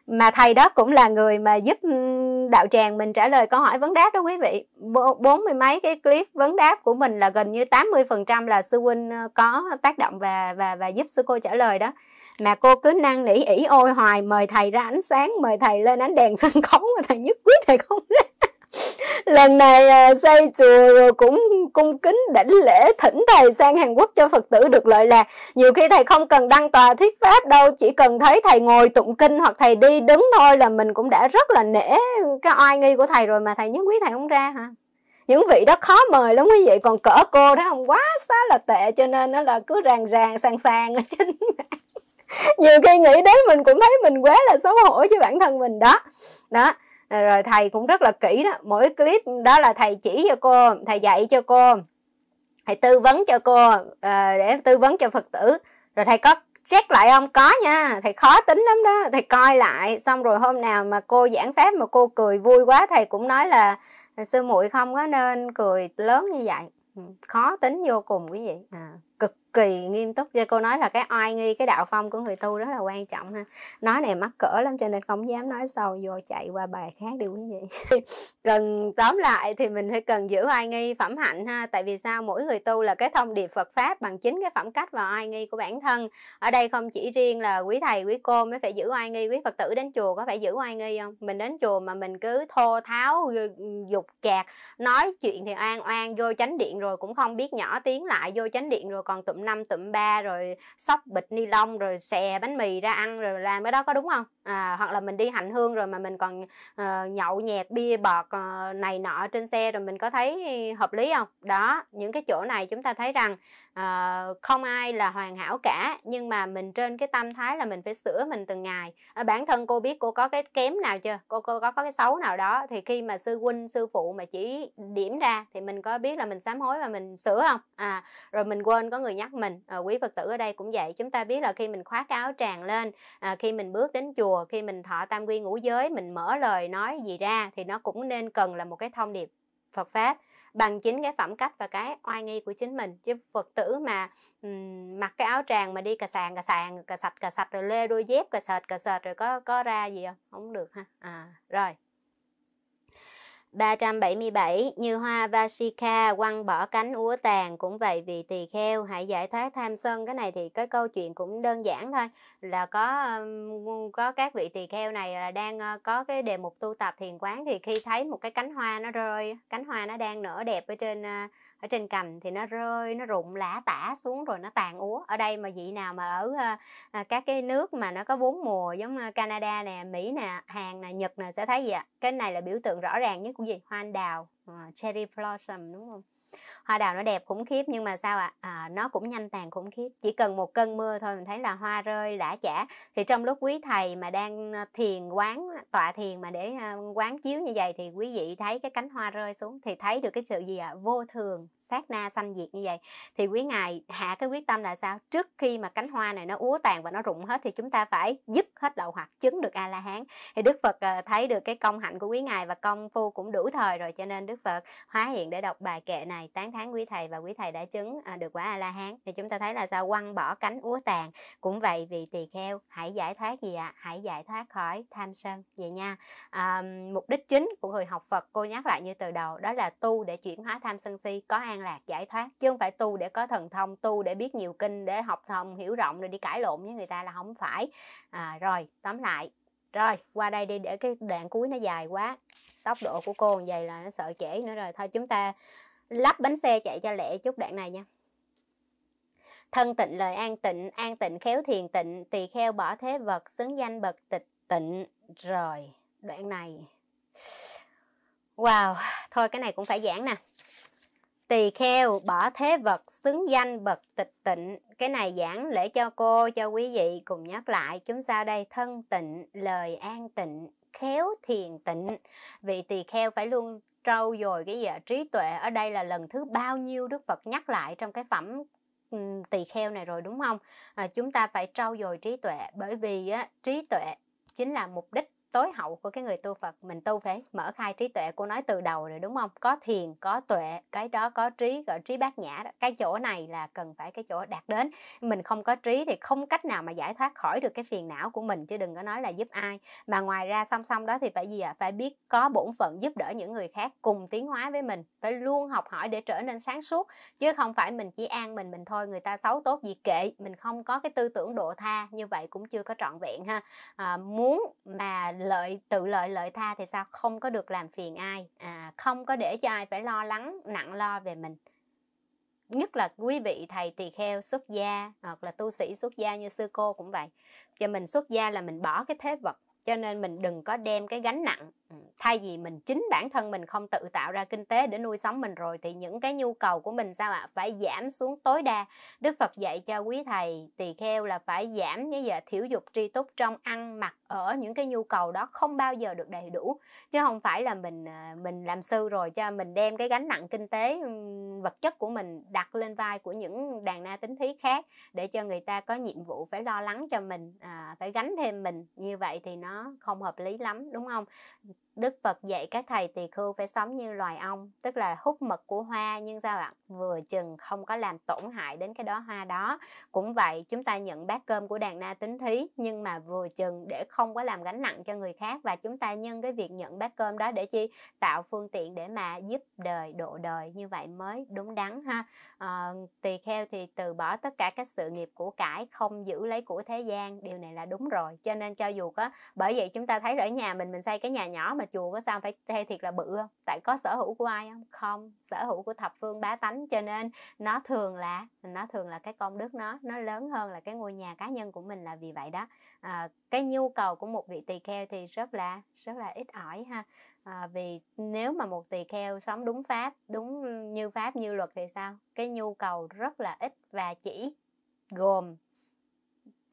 mà thầy đó cũng là người mà giúp đạo tràng mình trả lời câu hỏi vấn đáp đó quý vị bốn mươi mấy cái clip vấn đáp của mình là gần như 80 phần trăm là sư huynh có tác động và và và giúp sư cô trả lời đó mà cô cứ năn nỉ ỉ ôi hoài mời thầy ra ánh sáng mời thầy lên ánh đèn sân khấu mà thầy nhất quyết thầy không ra lần này ờ, xây chùa cũng cung kính đảnh lễ thỉnh thầy sang Hàn Quốc cho Phật tử được lợi lạc. Nhiều khi thầy không cần đăng tòa thuyết pháp đâu, chỉ cần thấy thầy ngồi tụng kinh hoặc thầy đi đứng thôi là mình cũng đã rất là nể cái oai nghi của thầy rồi mà thầy nhất quý thầy không ra hả? Những vị đó khó mời lắm quý vị, còn cỡ cô đó không quá xá là tệ cho nên nó là cứ ràng ràng sàng sàng ở trên Nhiều khi nghĩ đến mình cũng thấy mình quá là xấu hổ với bản thân mình đó. Đó À, rồi thầy cũng rất là kỹ đó mỗi clip đó là thầy chỉ cho cô thầy dạy cho cô thầy tư vấn cho cô à, để tư vấn cho phật tử rồi thầy có check lại không có nha thầy khó tính lắm đó thầy coi lại xong rồi hôm nào mà cô giảng pháp mà cô cười vui quá thầy cũng nói là à, sư muội không có nên cười lớn như vậy ừ, khó tính vô cùng quý vị à, cực kỳ nghiêm túc cho cô nói là cái oai nghi cái đạo phong của người tu rất là quan trọng ha nói này mắc cỡ lắm cho nên không dám nói sâu vô chạy qua bài khác đi quý vị cần tóm lại thì mình phải cần giữ oai nghi phẩm hạnh ha tại vì sao mỗi người tu là cái thông điệp Phật pháp bằng chính cái phẩm cách và oai nghi của bản thân ở đây không chỉ riêng là quý thầy quý cô mới phải giữ oai nghi quý Phật tử đến chùa có phải giữ oai nghi không mình đến chùa mà mình cứ thô tháo ừ, dục chạc nói chuyện thì oan oan vô chánh điện rồi cũng không biết nhỏ tiếng lại vô chánh điện rồi còn tụm năm tụm ba rồi xóc bịch ni lông rồi xè bánh mì ra ăn rồi làm cái đó có đúng không à, hoặc là mình đi hành hương rồi mà mình còn uh, nhậu nhẹt bia bọt uh, này nọ trên xe rồi mình có thấy hợp lý không đó những cái chỗ này chúng ta thấy rằng uh, không ai là hoàn hảo cả nhưng mà mình trên cái tâm thái là mình phải sửa mình từng ngày à, bản thân cô biết cô có cái kém nào chưa cô cô có có cái xấu nào đó thì khi mà sư huynh sư phụ mà chỉ điểm ra thì mình có biết là mình sám hối và mình sửa không à rồi mình quên có người nhắc mình à, quý phật tử ở đây cũng vậy chúng ta biết là khi mình khoác áo tràng lên à, khi mình bước đến chùa chùa khi mình thọ tam quy ngũ giới mình mở lời nói gì ra thì nó cũng nên cần là một cái thông điệp Phật pháp bằng chính cái phẩm cách và cái oai nghi của chính mình chứ Phật tử mà um, mặc cái áo tràng mà đi cà sàn cà sàn cà sạch cà sạch rồi lê đôi dép cà sệt cà sệt rồi có có ra gì không không được ha à rồi 377. Như hoa Vashika quăng bỏ cánh úa tàn cũng vậy vì tỳ kheo hãy giải thoát tham sân. Cái này thì cái câu chuyện cũng đơn giản thôi là có có các vị tỳ kheo này là đang ờ, có cái đề mục tu tập thiền quán thì khi thấy một cái cánh hoa nó rơi, cánh hoa nó đang nở đẹp ở trên ờ, ở trên cành thì nó rơi nó rụng lã tả xuống rồi nó tàn úa ở đây mà vị nào mà ở à, các cái nước mà nó có bốn mùa giống ờ, Canada nè Mỹ nè Hàn nè Nhật nè sẽ thấy gì ạ cái này là biểu tượng rõ ràng nhất của gì hoa anh đào à, cherry blossom đúng không hoa đào nó đẹp khủng khiếp nhưng mà sao ạ à? à, nó cũng nhanh tàn khủng khiếp chỉ cần một cơn mưa thôi mình thấy là hoa rơi lã chả thì trong lúc quý thầy mà đang ờ, thiền quán tọa thiền mà để ờ, quán chiếu như vậy thì quý vị thấy cái cánh hoa rơi xuống thì thấy được cái sự gì ạ à? vô thường sát na xanh diệt như vậy thì quý ngài hạ cái quyết tâm là sao trước khi mà cánh hoa này nó úa tàn và nó rụng hết thì chúng ta phải dứt hết đậu hoặc chứng được a la hán thì đức phật ờ, thấy được cái công hạnh của quý ngài và công phu cũng đủ thời rồi cho nên đức phật hóa hiện để đọc bài kệ này tán thán quý thầy và quý thầy đã chứng ờ, được quả a la hán thì chúng ta thấy là sao quăng bỏ cánh úa tàn cũng vậy vì tỳ kheo hãy giải thoát gì ạ à? hãy giải thoát khỏi tham sân vậy nha à, mục đích chính của người học phật cô nhắc lại như từ đầu đó là tu để chuyển hóa tham sân si có an an lạc giải thoát chứ không phải tu để có thần thông tu để biết nhiều kinh để học thông hiểu rộng rồi đi cãi lộn với người ta là không phải à, rồi tóm lại rồi qua đây đi để cái đoạn cuối nó dài quá tốc độ của cô vậy là nó sợ trễ nữa rồi thôi chúng ta lắp bánh xe chạy cho lẹ chút đoạn này nha thân tịnh lời an tịnh an tịnh khéo thiền tịnh tỳ kheo bỏ thế vật xứng danh bậc tịch tịnh rồi đoạn này wow thôi cái này cũng phải giảng nè tỳ kheo bỏ thế vật xứng danh bậc tịch tịnh cái này giảng lễ cho cô cho quý vị cùng nhắc lại chúng sao đây thân tịnh lời an tịnh khéo thiền tịnh vị tỳ kheo phải luôn trau dồi cái gì trí tuệ ở đây là lần thứ bao nhiêu đức phật nhắc lại trong cái phẩm ừ, tỳ kheo này rồi đúng không à, chúng ta phải trau dồi trí tuệ bởi vì á, trí tuệ chính là mục đích tối hậu của cái người tu Phật mình tu phải mở khai trí tuệ cô nói từ đầu rồi đúng không có thiền có tuệ cái đó có trí gọi trí bát nhã đó. cái chỗ này là cần phải cái chỗ đạt đến mình không có trí thì không cách nào mà giải thoát khỏi được cái phiền não của mình chứ đừng có nói là giúp ai mà ngoài ra song song đó thì phải gì ạ à? phải biết có bổn phận giúp đỡ những người khác cùng tiến hóa với mình phải luôn học hỏi để trở nên sáng suốt chứ không phải mình chỉ an mình mình thôi người ta xấu tốt gì kệ mình không có cái tư tưởng độ tha như vậy cũng chưa có trọn vẹn ha à, muốn mà lợi tự lợi lợi tha thì sao không có được làm phiền ai à, không có để cho ai phải lo lắng nặng lo về mình nhất là quý vị thầy tỳ kheo xuất gia hoặc là tu sĩ xuất gia như sư cô cũng vậy cho mình xuất gia là mình bỏ cái thế vật cho nên mình đừng có đem cái gánh nặng ừ, thay vì mình chính bản thân mình không tự tạo ra kinh tế để nuôi sống mình rồi thì những cái nhu cầu của mình sao ạ phải giảm xuống tối đa đức phật dạy cho quý thầy tỳ kheo là phải giảm như giờ thiểu dục tri túc trong ăn mặc ở những cái nhu cầu đó không bao giờ được đầy đủ chứ không phải là mình à, mình làm sư rồi cho mình đem cái gánh nặng kinh tế vật chất của mình đặt lên vai của những đàn na tính thí khác để cho người ta có nhiệm vụ phải lo lắng cho mình à, phải gánh thêm mình như vậy thì nó không hợp lý lắm đúng không Đức Phật dạy các thầy tỳ khưu phải sống như loài ong, tức là hút mật của hoa nhưng sao ạ? Vừa chừng không có làm tổn hại đến cái đó hoa đó. Cũng vậy, chúng ta nhận bát cơm của đàn na tính thí nhưng mà vừa chừng để không có làm gánh nặng cho người khác và chúng ta nhân cái việc nhận bát cơm đó để chi? Tạo phương tiện để mà giúp đời, độ đời như vậy mới đúng đắn ha. À, tỳ kheo thì từ bỏ tất cả các sự nghiệp của cải, không giữ lấy của thế gian, điều này là đúng rồi. Cho nên cho dù có bởi vậy chúng ta thấy ở nhà mình mình xây cái nhà nhỏ mà chùa có sao phải hay thiệt là bự không tại có sở hữu của ai không không sở hữu của thập phương bá tánh cho nên nó thường là nó thường là cái công đức nó nó lớn hơn là cái ngôi nhà cá nhân của mình là vì vậy đó à, cái nhu cầu của một vị tỳ kheo thì rất là rất là ít ỏi ha à, vì nếu mà một tỳ kheo sống đúng pháp đúng như pháp như luật thì sao cái nhu cầu rất là ít và chỉ gồm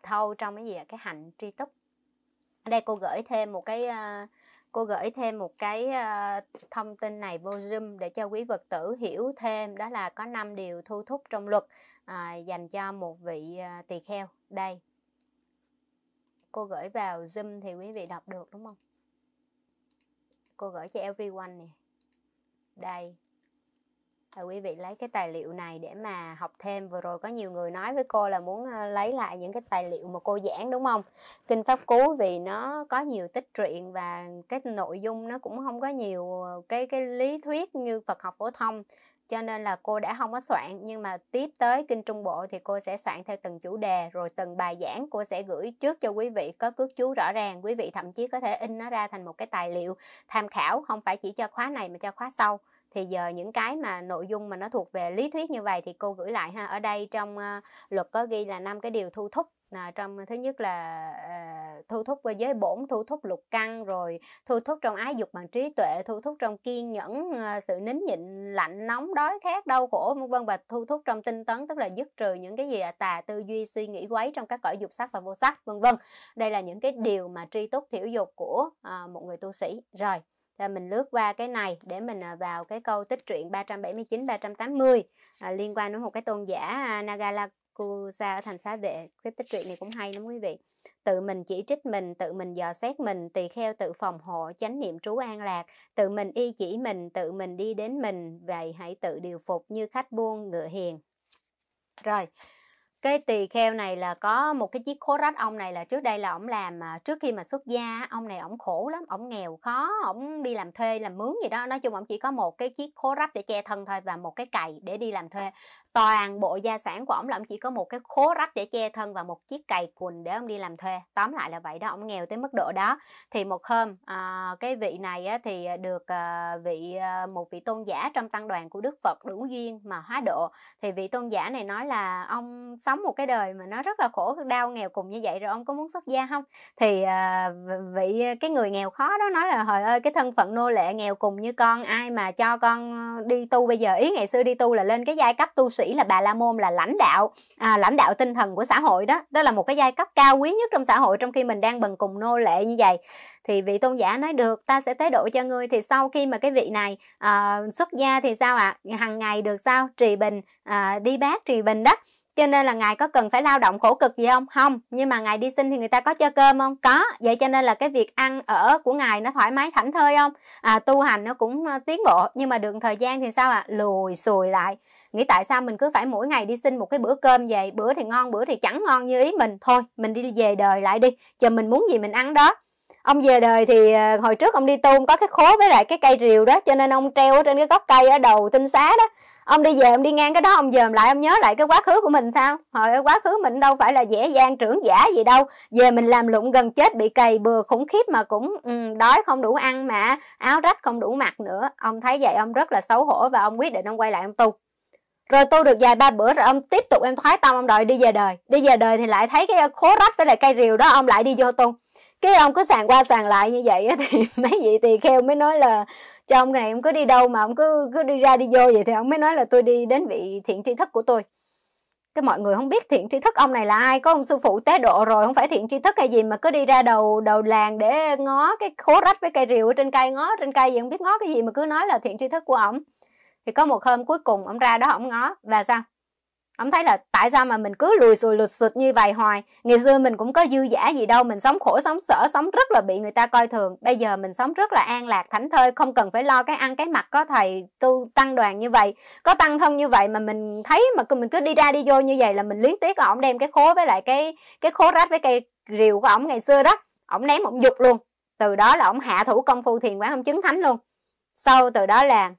thâu trong cái gì cái hạnh tri túc ở đây cô gửi thêm một cái uh, cô gửi thêm một cái uh, thông tin này vô Zoom để cho quý vật tử hiểu thêm đó là có 5 điều thu thúc trong luật uh, dành cho một vị uh, tỳ kheo đây cô gửi vào Zoom thì quý vị đọc được đúng không cô gửi cho everyone nè đây và quý vị lấy cái tài liệu này để mà học thêm vừa rồi có nhiều người nói với cô là muốn ờ, lấy lại những cái tài liệu mà cô giảng đúng không kinh pháp cú vì nó có nhiều tích truyện và cái nội dung nó cũng không có nhiều ờ, cái cái lý thuyết như phật học phổ thông cho nên là cô đã không có soạn nhưng mà tiếp tới kinh trung bộ thì cô sẽ soạn theo từng chủ đề rồi từng bài giảng cô sẽ gửi trước cho quý vị có cước chú rõ ràng quý vị thậm chí có thể in nó ra thành một cái tài liệu tham khảo không phải chỉ cho khóa này mà cho khóa sau thì giờ những cái mà nội dung mà nó thuộc về lý thuyết như vậy thì cô gửi lại ha ở đây trong uh, luật có ghi là năm cái điều thu thúc là trong thứ nhất là uh, thu thúc với giới bổn thu thúc lục căng rồi thu thúc trong ái dục bằng trí tuệ thu thúc trong kiên nhẫn uh, sự nín nhịn lạnh nóng đói khát đau khổ vân vân và thu thúc trong tinh tấn tức là dứt trừ những cái gì à, tà tư duy suy nghĩ quấy trong các cõi dục sắc và vô sắc vân vân đây là những cái điều mà tri túc thiểu dục của uh, một người tu sĩ rồi rồi mình lướt qua cái này để mình à, vào cái câu tích truyện 379 380 à, liên quan đến một cái tôn giả à, Nagalakusa ở thành xá vệ. Cái tích truyện này cũng hay lắm quý vị. Tự mình chỉ trích mình, tự mình dò xét mình, tỳ kheo tự phòng hộ, chánh niệm trú an lạc, tự mình y chỉ mình, tự mình đi đến mình, vậy hãy tự điều phục như khách buôn ngựa hiền. Rồi, cái tỳ kheo này là có một cái chiếc khố rách ông này là trước đây là ổng làm à, trước khi mà xuất gia ông này ổng khổ lắm ổng nghèo khó ổng đi làm thuê làm mướn gì đó nói chung ổng chỉ có một cái chiếc khố rách để che thân thôi và một cái cày để đi làm thuê toàn bộ gia sản của ông là ông chỉ có một cái khố rách để che thân và một chiếc cày cùn để ông đi làm thuê tóm lại là vậy đó ông nghèo tới mức độ đó thì một hôm à, cái vị này á, thì được à, vị à, một vị tôn giả trong tăng đoàn của đức phật đủ duyên mà hóa độ thì vị tôn giả này nói là ông sống một cái đời mà nó rất là khổ đau nghèo cùng như vậy rồi ông có muốn xuất gia không thì à, vị cái người nghèo khó đó nói là hồi ơi cái thân phận nô lệ nghèo cùng như con ai mà cho con đi tu bây giờ ý ngày xưa đi tu là lên cái giai cấp tu sĩ sĩ là bà la môn là lãnh đạo à, lãnh đạo tinh thần của xã hội đó đó là một cái giai cấp cao quý nhất trong xã hội trong khi mình đang bần cùng nô lệ như vậy thì vị tôn giả nói được ta sẽ tế độ cho ngươi thì sau khi mà cái vị này à, xuất gia thì sao ạ à? hàng ngày được sao trì bình à, đi bát trì bình đó cho nên là ngài có cần phải lao động khổ cực gì không không nhưng mà ngài đi xin thì người ta có cho cơm không có vậy cho nên là cái việc ăn ở của ngài nó thoải mái thảnh thơi không à, tu hành nó cũng ờ, tiến bộ nhưng mà đường thời gian thì sao ạ à? lùi xùi lại nghĩ tại sao mình cứ phải mỗi ngày đi xin một cái bữa cơm vậy, bữa thì ngon bữa thì chẳng ngon như ý mình thôi mình đi về đời lại đi chờ mình muốn gì mình ăn đó ông về đời thì ờ, hồi trước ông đi tu có cái khố với lại cái cây rìu đó cho nên ông treo ở trên cái gốc cây ở đầu tinh xá đó ông đi về ông đi ngang cái đó ông dòm lại ông nhớ lại cái quá khứ của mình sao hồi quá khứ mình đâu phải là dễ dàng trưởng giả gì đâu về mình làm lụng gần chết bị cày bừa khủng khiếp mà cũng um, đói không đủ ăn mà áo rách không đủ mặc nữa ông thấy vậy ông rất là xấu hổ và ông quyết định ông quay lại ông tu rồi tu được vài ba bữa rồi ông tiếp tục em thoái tâm ông đòi đi về đời đi về đời thì lại thấy cái khố rách với lại cây rìu đó ông lại đi vô tu cái ông cứ sàn qua sàn lại như vậy thì mấy vị tỳ kheo mới nói là cho ông này ông cứ đi đâu mà ông cứ cứ đi ra đi vô vậy thì ông mới nói là tôi đi đến vị thiện tri thức của tôi cái mọi người không biết thiện tri thức ông này là ai có ông sư phụ tế độ rồi không phải thiện tri thức hay gì mà cứ đi ra đầu đầu làng để ngó cái khố rách với cây rìu ở trên cây ngó trên cây gì không biết ngó cái gì mà cứ nói là thiện tri thức của ổng thì có một hôm cuối cùng ổng ra đó ổng ngó và sao Ông thấy là tại sao mà mình cứ lùi xùi lụt sụt như vậy hoài. Ngày xưa mình cũng có dư giả gì đâu, mình sống khổ sống sở, sống rất là bị người ta coi thường. Bây giờ mình sống rất là an lạc, thảnh thơi, không cần phải lo cái ăn cái mặc có thầy tu tăng đoàn như vậy, có tăng thân như vậy mà mình thấy mà mình cứ đi ra đi vô như vậy là mình luyến tiếc ổng đem cái khố với lại cái cái khố rách với cây rìu của ổng ngày xưa đó, ổng ném ổng dục luôn. Từ đó là ổng hạ thủ công phu thiền quán ông chứng thánh luôn. Sau từ đó là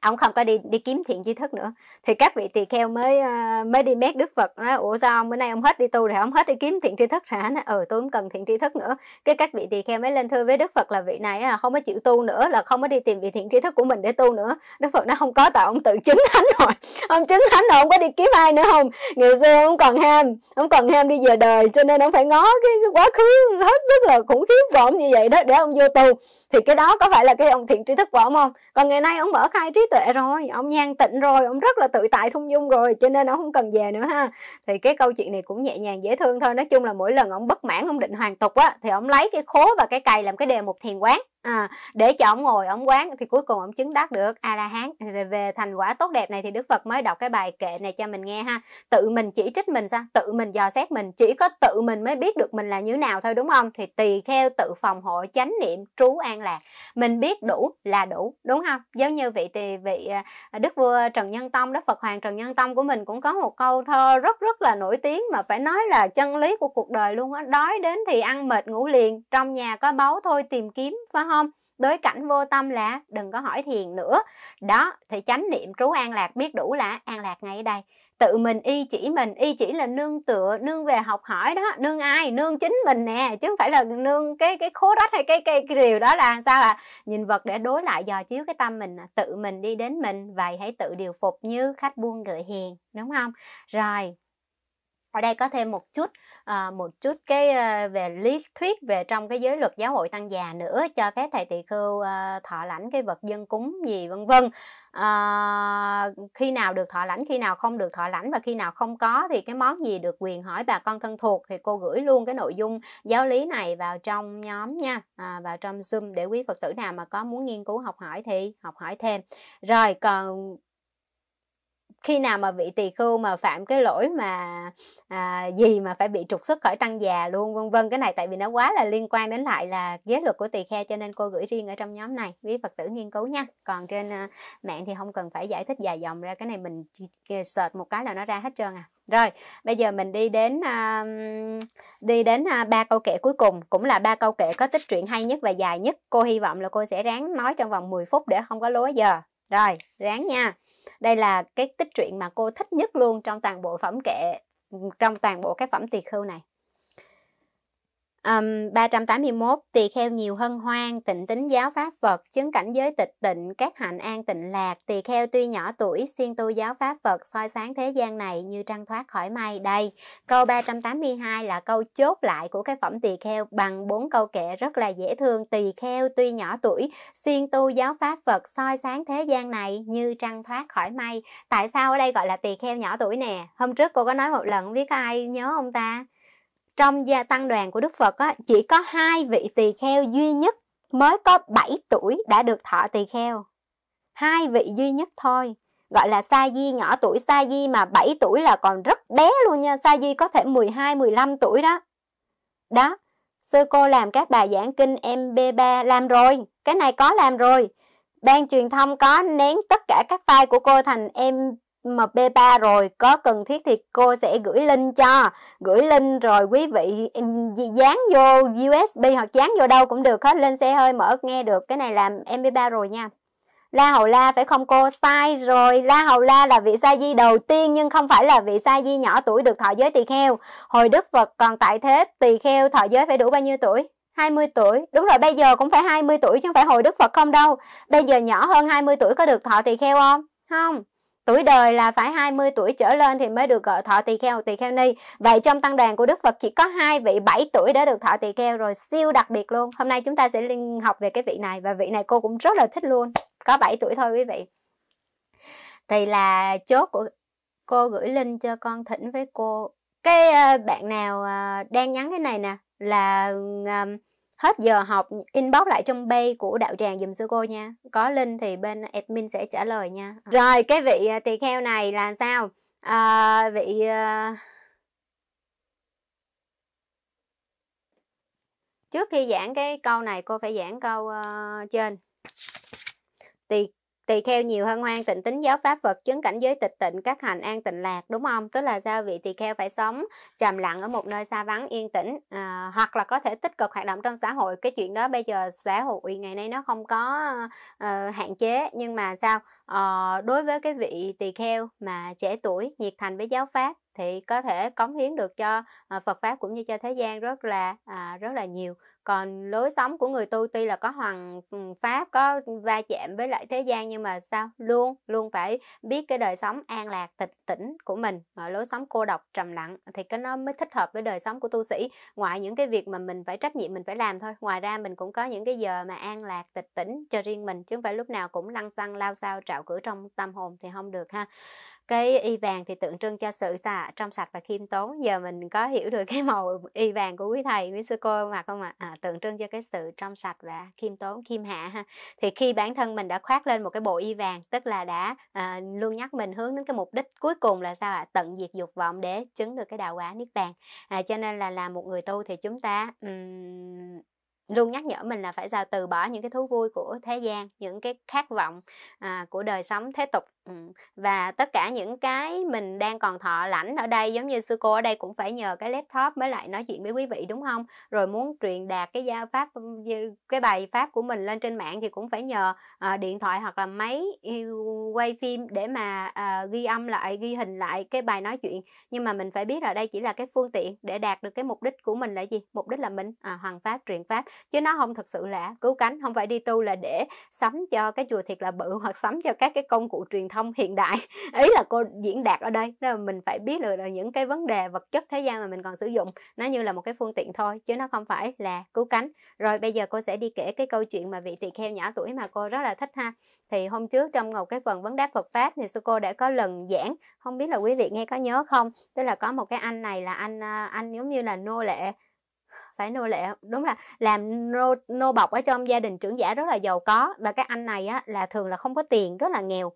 ông không có đi đi kiếm thiện tri thức nữa thì các vị tỳ kheo mới uh, mới đi mét đức phật nói ủa sao ông bữa nay ông hết đi tu rồi ông hết đi kiếm thiện tri thức hả nói, ừ tôi cũng cần thiện tri thức nữa cái các vị tỳ kheo mới lên thưa với đức phật là vị này à, không có chịu tu nữa là không có đi tìm vị thiện tri thức của mình để tu nữa đức phật nó không có tại ông tự chứng thánh rồi ông chứng thánh rồi ông có đi kiếm ai nữa không ngày xưa ông còn ham ông còn ham đi về đời cho nên ông phải ngó cái, cái quá khứ hết sức là khủng khiếp của ông như vậy đó để ông vô tu thì cái đó có phải là cái ông thiện tri thức của ông không còn ngày nay ông mở khai trí tuệ rồi ông nhàn tịnh rồi ông rất là tự tại thung dung rồi cho nên ông không cần về nữa ha thì cái câu chuyện này cũng nhẹ nhàng dễ thương thôi nói chung là mỗi lần ông bất mãn ông định hoàn tục á thì ông lấy cái khố và cái cày làm cái đề một thiền quán à, để cho ông ngồi ông quán thì cuối cùng ông chứng đắc được a la hán thì về thành quả tốt đẹp này thì đức phật mới đọc cái bài kệ này cho mình nghe ha tự mình chỉ trích mình sao tự mình dò xét mình chỉ có tự mình mới biết được mình là như nào thôi đúng không thì tùy theo tự phòng hộ chánh niệm trú an lạc mình biết đủ là đủ đúng không giống như vị thì vị à, đức vua trần nhân tông đó phật hoàng trần nhân tông của mình cũng có một câu thơ rất rất là nổi tiếng mà phải nói là chân lý của cuộc đời luôn á đó. đói đến thì ăn mệt ngủ liền trong nhà có báu thôi tìm kiếm phải không đối cảnh vô tâm là đừng có hỏi thiền nữa đó thì chánh niệm trú an lạc biết đủ là an lạc ngay đây tự mình y chỉ mình y chỉ là nương tựa nương về học hỏi đó nương ai nương chính mình nè chứ không phải là nương cái cái khố đất hay cái cây cái điều đó là sao à nhìn vật để đối lại dò chiếu cái tâm mình tự mình đi đến mình vậy hãy tự điều phục như khách buôn gợi hiền đúng không rồi ở đây có thêm một chút à, một chút cái à, về lý thuyết về trong cái giới luật giáo hội tăng già nữa cho phép thầy tỳ khưu à, thọ lãnh cái vật dân cúng gì vân vân à, khi nào được thọ lãnh khi nào không được thọ lãnh và khi nào không có thì cái món gì được quyền hỏi bà con thân thuộc thì cô gửi luôn cái nội dung giáo lý này vào trong nhóm nha à, vào trong zoom để quý phật tử nào mà có muốn nghiên cứu học hỏi thì học hỏi thêm rồi còn khi nào mà vị tỳ khưu mà phạm cái lỗi mà à, gì mà phải bị trục xuất khỏi tăng già luôn vân vân cái này tại vì nó quá là liên quan đến lại là giới luật của tỳ khe cho nên cô gửi riêng ở trong nhóm này quý phật tử nghiên cứu nha còn trên uh, mạng thì không cần phải giải thích dài dòng ra cái này mình search một cái là nó ra hết trơn à rồi bây giờ mình đi đến uh, đi đến ờ, ba uh, câu kệ cuối cùng cũng là ba câu kệ có tích truyện hay nhất và dài nhất cô hy vọng là cô sẽ ráng nói trong vòng 10 phút để không có lúa giờ rồi ráng nha đây là cái tích truyện mà cô thích nhất luôn trong toàn bộ phẩm kệ trong toàn bộ cái phẩm tỳ khưu này Um, 381 tỳ kheo nhiều hân hoan tịnh tính giáo pháp Phật chứng cảnh giới tịch tịnh các hạnh an tịnh lạc tỳ kheo tuy nhỏ tuổi siêng tu giáo pháp Phật soi sáng thế gian này như trăng thoát khỏi mây đây câu 382 là câu chốt lại của cái phẩm tỳ kheo bằng bốn câu kệ rất là dễ thương tỳ kheo tuy nhỏ tuổi siêng tu giáo pháp Phật soi sáng thế gian này như trăng thoát khỏi mây tại sao ở đây gọi là tỳ kheo nhỏ tuổi nè hôm trước cô có nói một lần không biết ai nhớ không ta trong gia tăng đoàn của Đức Phật á, chỉ có hai vị tỳ kheo duy nhất mới có 7 tuổi đã được thọ tỳ kheo. Hai vị duy nhất thôi, gọi là Sa Di nhỏ tuổi Sa Di mà 7 tuổi là còn rất bé luôn nha, Sa Di có thể 12 15 tuổi đó. Đó, sư cô làm các bài giảng kinh MP3 làm rồi, cái này có làm rồi. Ban truyền thông có nén tất cả các file của cô thành MP MP3 rồi có cần thiết thì cô sẽ gửi link cho gửi link rồi quý vị ừ, dán vô USB hoặc dán vô đâu cũng được hết lên xe hơi mở nghe được cái này làm MP3 rồi nha La Hầu La phải không cô? Sai rồi, La Hầu La là vị sa di đầu tiên nhưng không phải là vị sa di nhỏ tuổi được thọ giới tỳ kheo. Hồi Đức Phật còn tại thế, tỳ kheo thọ giới phải đủ bao nhiêu tuổi? 20 tuổi. Đúng rồi, bây giờ cũng phải 20 tuổi chứ không phải hồi Đức Phật không đâu. Bây giờ nhỏ hơn 20 tuổi có được thọ tỳ kheo không? Không tuổi đời là phải 20 tuổi trở lên thì mới được gọi thọ tỳ kheo tỳ kheo ni vậy trong tăng đoàn của đức phật chỉ có hai vị 7 tuổi đã được thọ tỳ kheo rồi siêu đặc biệt luôn hôm nay chúng ta sẽ liên học về cái vị này và vị này cô cũng rất là thích luôn có 7 tuổi thôi quý vị thì là chốt của cô gửi link cho con thỉnh với cô cái ờ, bạn nào ờ, đang nhắn cái này nè là hết giờ học inbox lại trong bay của đạo tràng dùm sư cô nha có link thì bên admin sẽ trả lời nha à. rồi cái vị à, tỳ kheo này là sao à, vị à, trước khi giảng cái câu này cô phải giảng câu uh, trên tỳ tỳ kheo nhiều hơn hoan tịnh tính giáo pháp Phật chứng cảnh giới tịch tịnh các hành an tịnh lạc đúng không tức là do vị tỳ kheo phải sống trầm lặng ở một nơi xa vắng yên tĩnh à, hoặc là có thể tích cực hoạt động trong xã hội cái chuyện đó bây giờ xã hội ngày nay nó không có uh, hạn chế nhưng mà sao uh, đối với cái vị tỳ kheo mà trẻ tuổi nhiệt thành với giáo pháp thì có thể cống hiến được cho Phật pháp cũng như cho thế gian rất là à, rất là nhiều còn lối sống của người tu tuy là có hoàng ừ, pháp có va chạm với lại thế gian nhưng mà sao luôn luôn phải biết cái đời sống an lạc tịch tỉnh của mình lối sống cô độc trầm lặng thì cái nó mới thích hợp với đời sống của tu sĩ ngoài những cái việc mà mình phải trách nhiệm mình phải làm thôi ngoài ra mình cũng có những cái giờ mà an lạc tịch tỉnh cho riêng mình chứ không phải lúc nào cũng lăng xăng lao sao trạo cử trong tâm hồn thì không được ha cái y vàng thì tượng trưng cho sự tà, trong sạch và khiêm tốn giờ mình có hiểu được cái màu y vàng của quý thầy quý sư cô mặc không ạ à? à, tượng trưng cho cái sự trong sạch và khiêm tốn khiêm hạ ha thì khi bản thân mình đã khoác lên một cái bộ y vàng tức là đã à, luôn nhắc mình hướng đến cái mục đích cuối cùng là sao ạ à? tận diệt dục vọng để chứng được cái đạo quả niết bàn à, cho nên là làm một người tu thì chúng ta um, luôn nhắc nhở mình là phải sao từ bỏ những cái thú vui của thế gian những cái khát vọng à, của đời sống thế tục và tất cả những cái mình đang còn thọ lãnh ở đây giống như sư cô ở đây cũng phải nhờ cái laptop mới lại nói chuyện với quý vị đúng không? Rồi muốn truyền đạt cái giao pháp cái bài pháp của mình lên trên mạng thì cũng phải nhờ uh, điện thoại hoặc là máy quay phim để mà uh, ghi âm lại, ghi hình lại cái bài nói chuyện. Nhưng mà mình phải biết là đây chỉ là cái phương tiện để đạt được cái mục đích của mình là gì? Mục đích là mình à, hoàn pháp truyền pháp chứ nó không thực sự là cứu cánh, không phải đi tu là để sắm cho cái chùa thiệt là bự hoặc sắm cho các cái công cụ truyền thông thông hiện đại ý là cô diễn đạt ở đây nên là mình phải biết được là những cái vấn đề vật chất thế gian mà mình còn sử dụng nó như là một cái phương tiện thôi chứ nó không phải là cứu cánh rồi bây giờ cô sẽ đi kể cái câu chuyện mà vị tỳ kheo nhỏ tuổi mà cô rất là thích ha thì hôm trước trong một cái phần vấn đáp Phật pháp thì sư cô đã có lần giảng không biết là quý vị nghe có nhớ không tức là có một cái anh này là anh à, anh giống như là nô lệ phải nô lệ đúng là làm nô nô bọc ở trong gia đình trưởng giả rất là giàu có và cái anh này á là thường là không có tiền rất là nghèo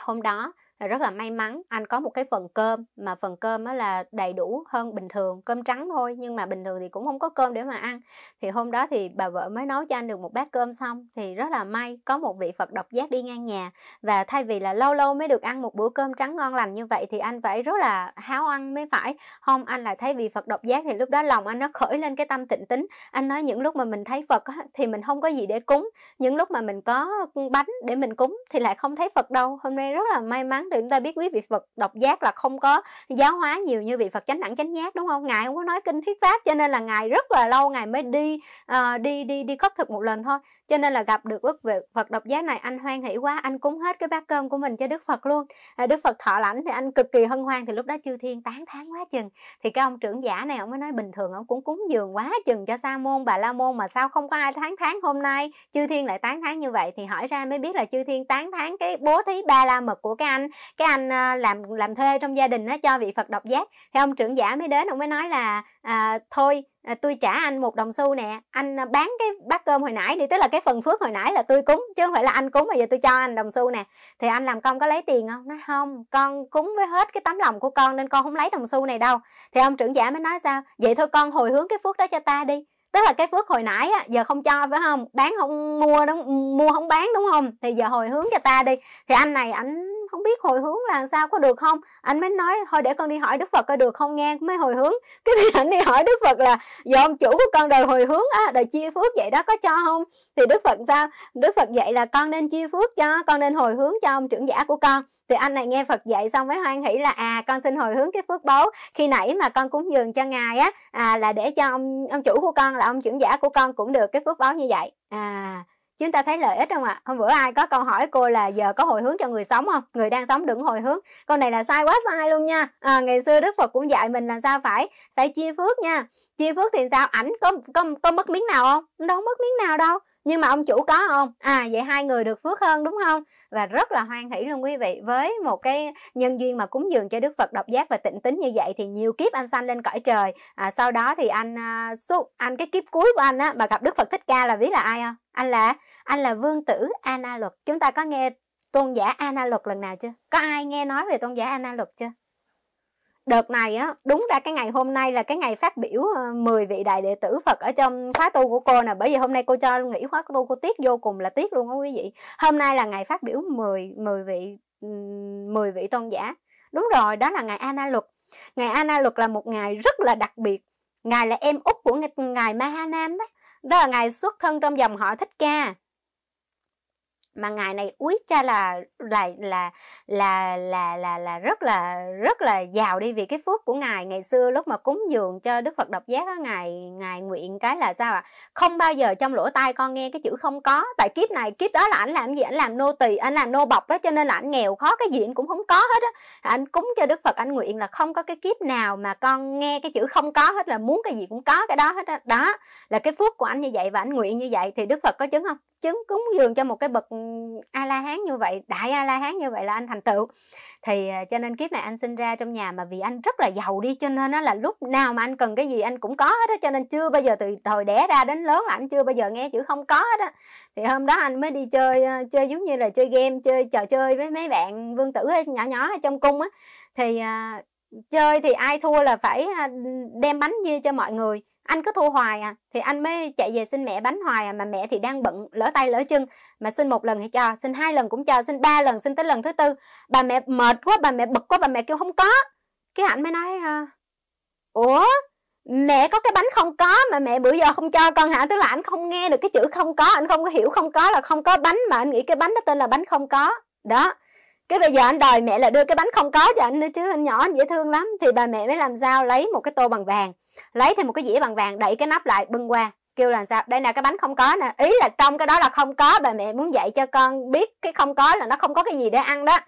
hôm đó rất là may mắn anh có một cái phần cơm mà phần cơm á là đầy đủ hơn bình thường cơm trắng thôi nhưng mà bình thường thì cũng không có cơm để mà ăn thì hôm đó thì bà vợ mới nấu cho anh được một bát cơm xong thì rất là may có một vị phật độc giác đi ngang nhà và thay vì là lâu lâu mới được ăn một bữa cơm trắng ngon lành như vậy thì anh phải rất là háo ăn mới phải hôm anh lại thấy vị phật độc giác thì lúc đó lòng anh nó khởi lên cái tâm tịnh tính anh nói những lúc mà mình thấy phật á, thì mình không có gì để cúng những lúc mà mình có bánh để mình cúng thì lại không thấy phật đâu hôm nay rất là may mắn đẳng thì chúng ta biết quý vị phật độc giác là không có giáo hóa nhiều như vị phật chánh đẳng chánh giác đúng không ngài không có nói kinh thuyết pháp cho nên là ngài rất là lâu ngài mới đi uh, đi đi đi khất thực một lần thôi cho nên là gặp được quý vị phật độc giác này anh hoan hỷ quá anh cúng hết cái bát cơm của mình cho đức phật luôn ờ, đức phật thọ lãnh thì anh cực kỳ hân hoan thì lúc đó chư thiên tán thán quá chừng thì cái ông trưởng giả này ông mới nói bình thường ông cũng cúng dường quá chừng cho sa môn bà la môn mà sao không có ai tán thán hôm nay chư thiên lại tán thán như vậy thì hỏi ra mới biết là chư thiên tán thán cái bố thí ba la mật của cái anh cái anh ờ, làm làm thuê trong gia đình á cho vị phật độc giác thì ông trưởng giả mới đến ông mới nói là à, thôi à, tôi trả anh một đồng xu nè anh à, bán cái bát cơm hồi nãy đi tức là cái phần phước hồi nãy là tôi cúng chứ không phải là anh cúng mà giờ tôi cho anh đồng xu nè thì anh làm công có lấy tiền không nói không con cúng với hết cái tấm lòng của con nên con không lấy đồng xu này đâu thì ông trưởng giả mới nói sao vậy thôi con hồi hướng cái phước đó cho ta đi tức là cái phước hồi nãy á, giờ không cho phải không bán không mua đúng mua không bán đúng không thì giờ hồi hướng cho ta đi thì anh này ảnh không biết hồi hướng là sao có được không anh mới nói thôi để con đi hỏi đức phật coi được không nghe mới hồi hướng cái thì anh đi hỏi đức phật là do ông chủ của con đời hồi hướng á đời chia phước vậy đó có cho không thì đức phật sao đức phật dạy là con nên chia phước cho con nên hồi hướng cho ông trưởng giả của con thì anh này nghe Phật dạy xong mới hoan hỷ là à con xin hồi hướng cái phước báu khi nãy mà con cúng dường cho ngài á à, là để cho ông ông chủ của con là ông trưởng giả của con cũng được cái phước báu như vậy à chúng ta thấy lợi ích không ạ hôm bữa ai có câu hỏi cô là giờ có hồi hướng cho người sống không người đang sống đừng hồi hướng câu này là sai quá sai luôn nha à, ngày xưa đức phật cũng dạy mình là sao phải phải chia phước nha chia phước thì sao ảnh có có có mất miếng nào không đâu mất miếng nào đâu nhưng mà ông chủ có không à vậy hai người được phước hơn đúng không và rất là hoan hỷ luôn quý vị với một cái nhân duyên mà cúng dường cho đức phật độc giác và tịnh tính như vậy thì nhiều kiếp anh sanh lên cõi trời à, sau đó thì anh à, anh cái kiếp cuối của anh á mà gặp đức phật thích ca là biết là ai không anh là anh là vương tử ana luật chúng ta có nghe tôn giả ana luật lần nào chưa có ai nghe nói về tôn giả ana luật chưa đợt này á đúng ra cái ngày hôm nay là cái ngày phát biểu 10 ờ, vị đại đệ tử Phật ở trong khóa tu của cô nè bởi vì hôm nay cô cho nghỉ khóa tu cô tiếc vô cùng là tiếc luôn á quý vị hôm nay là ngày phát biểu 10 10 vị 10 vị tôn giả đúng rồi đó là ngày Ana Luật ngày Ana Luật là một ngày rất là đặc biệt ngài là em út của ngài Mahanam đó đó là ngày xuất thân trong dòng họ Thích Ca mà ngài này úi cha là là là là là là là rất là rất là giàu đi vì cái phước của ngài ngày xưa lúc mà cúng dường cho đức phật độc giác á ngài ngài nguyện cái là sao ạ à? không bao giờ trong lỗ tai con nghe cái chữ không có tại kiếp này kiếp đó là anh làm gì anh làm nô tỳ anh làm nô bọc đó cho nên là anh nghèo khó cái gì anh cũng không có hết á anh cúng cho đức phật anh nguyện là không có cái kiếp nào mà con nghe cái chữ không có hết là muốn cái gì cũng có cái đó hết á đó. đó là cái phước của anh như vậy và anh nguyện như vậy thì đức phật có chứng không chứng cúng dường cho một cái bậc ừ, a la hán như vậy đại a la hán như vậy là anh thành tựu thì à, cho nên kiếp này anh sinh ra trong nhà mà vì anh rất là giàu đi cho nên nó là lúc nào mà anh cần cái gì anh cũng có hết á cho nên chưa bao giờ từ hồi đẻ ra đến lớn là anh chưa bao giờ nghe chữ không có hết á thì hôm đó anh mới đi chơi chơi giống như là chơi game chơi trò chơi với mấy bạn vương tử nhỏ nhỏ ở trong cung á thì à, chơi thì ai thua là phải à, đem bánh chia cho mọi người anh cứ thua hoài à thì anh mới chạy về xin mẹ bánh hoài à mà mẹ thì đang bận lỡ tay lỡ chân mà xin một lần thì cho xin hai lần cũng cho xin ba lần xin tới lần thứ tư bà mẹ mệt quá bà mẹ bực quá bà mẹ kêu không có cái anh mới nói à, ủa mẹ có cái bánh không có mà mẹ bữa giờ không cho con hả tức là anh không nghe được cái chữ không có anh không có hiểu không có là không có bánh mà anh nghĩ cái bánh đó tên là bánh không có đó cái bây giờ anh đòi mẹ là đưa cái bánh không có cho anh nữa chứ anh nhỏ anh dễ thương lắm thì bà mẹ mới làm sao lấy một cái tô bằng vàng lấy thêm một cái dĩa bằng vàng đẩy cái nắp lại bưng qua kêu là sao đây là cái bánh không có nè ý là trong cái đó là không có bà mẹ muốn dạy cho con biết cái không có là nó không có cái gì để ăn đó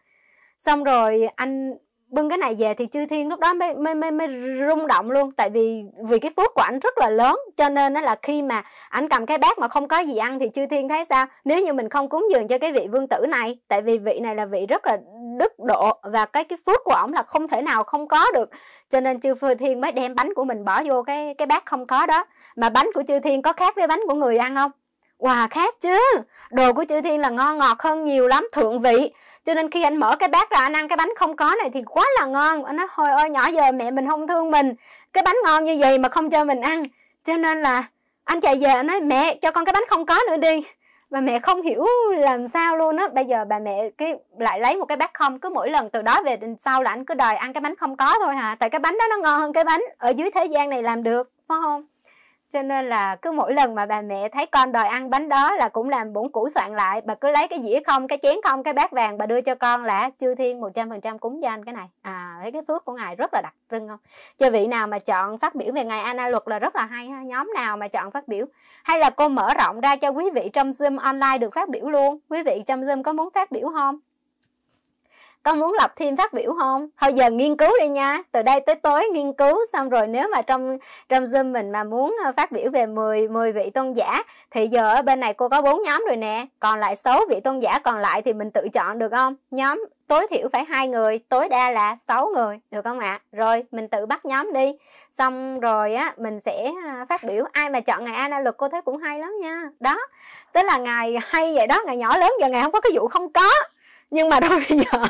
xong rồi anh bưng cái này về thì chư thiên lúc đó mới mới mới, mới rung động luôn tại vì vì cái phước của ảnh rất là lớn cho nên nó là khi mà ảnh cầm cái bát mà không có gì ăn thì chư thiên thấy sao nếu như mình không cúng dường cho cái vị vương tử này tại vì vị này là vị rất là đức độ và cái cái phước của ổng là không thể nào không có được cho nên chư thiên mới đem bánh của mình bỏ vô cái cái bát không có đó mà bánh của chư thiên có khác với bánh của người ăn không quà khác chứ Đồ của Chữ Thiên là ngon ngọt hơn nhiều lắm Thượng vị Cho nên khi anh mở cái bát ra anh ăn cái bánh không có này thì quá là ngon Anh nói hồi ơi nhỏ giờ mẹ mình không thương mình Cái bánh ngon như vậy mà không cho mình ăn Cho nên là anh chạy về anh nói mẹ cho con cái bánh không có nữa đi Và mẹ không hiểu làm sao luôn á Bây giờ bà mẹ cái lại lấy một cái bát không Cứ mỗi lần từ đó về sau là anh cứ đòi ăn cái bánh không có thôi hả Tại cái bánh đó nó ngon hơn cái bánh Ở dưới thế gian này làm được phải không cho nên là cứ mỗi lần mà bà mẹ thấy con đòi ăn bánh đó là cũng làm bổn củ soạn lại bà cứ lấy cái dĩa không cái chén không cái bát vàng bà đưa cho con là chư thiên một trăm phần trăm cúng cho anh cái này à thấy cái phước của ngài rất là đặc trưng không cho vị nào mà chọn phát biểu về ngài ana luật là rất là hay ha nhóm nào mà chọn phát biểu hay là cô mở rộng ra cho quý vị trong zoom online được phát biểu luôn quý vị trong zoom có muốn phát biểu không có muốn lập thêm phát biểu không thôi giờ nghiên cứu đi nha từ đây tới tối nghiên cứu xong rồi nếu mà trong trong zoom mình mà muốn ờ, phát biểu về 10 10 vị tôn giả thì giờ ở bên này cô có bốn nhóm rồi nè còn lại sáu vị tôn giả còn lại thì mình tự chọn được không nhóm tối thiểu phải hai người tối đa là 6 người được không ạ à? rồi mình tự bắt nhóm đi xong rồi á mình sẽ ờ, phát biểu ai mà chọn ngày ana luật cô thấy cũng hay lắm nha đó tức là ngày hay vậy đó ngày nhỏ lớn giờ ngày không có cái vụ không có nhưng mà đâu bây giờ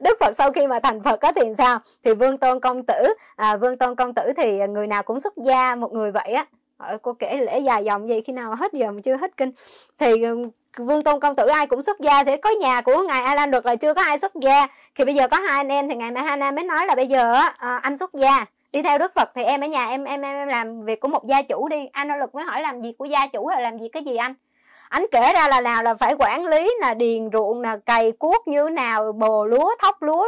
đức phật sau khi mà thành phật có thì sao thì vương tôn công tử à, vương tôn công tử thì người nào cũng xuất gia một người vậy á ờ, cô kể lễ dài dòng gì khi nào hết giờ mà chưa hết kinh thì ừ, vương tôn công tử ai cũng xuất gia thế có nhà của ngài a lan được là chưa có ai xuất gia thì bây giờ có hai anh em thì ngài mahana mới nói là bây giờ à, anh xuất gia đi theo đức phật thì em ở nhà em em em làm việc của một gia chủ đi anh lực mới hỏi làm việc của gia chủ là làm việc cái gì anh anh kể ra là nào là phải quản lý là điền ruộng là cày cuốc như nào bồ lúa thóc lúa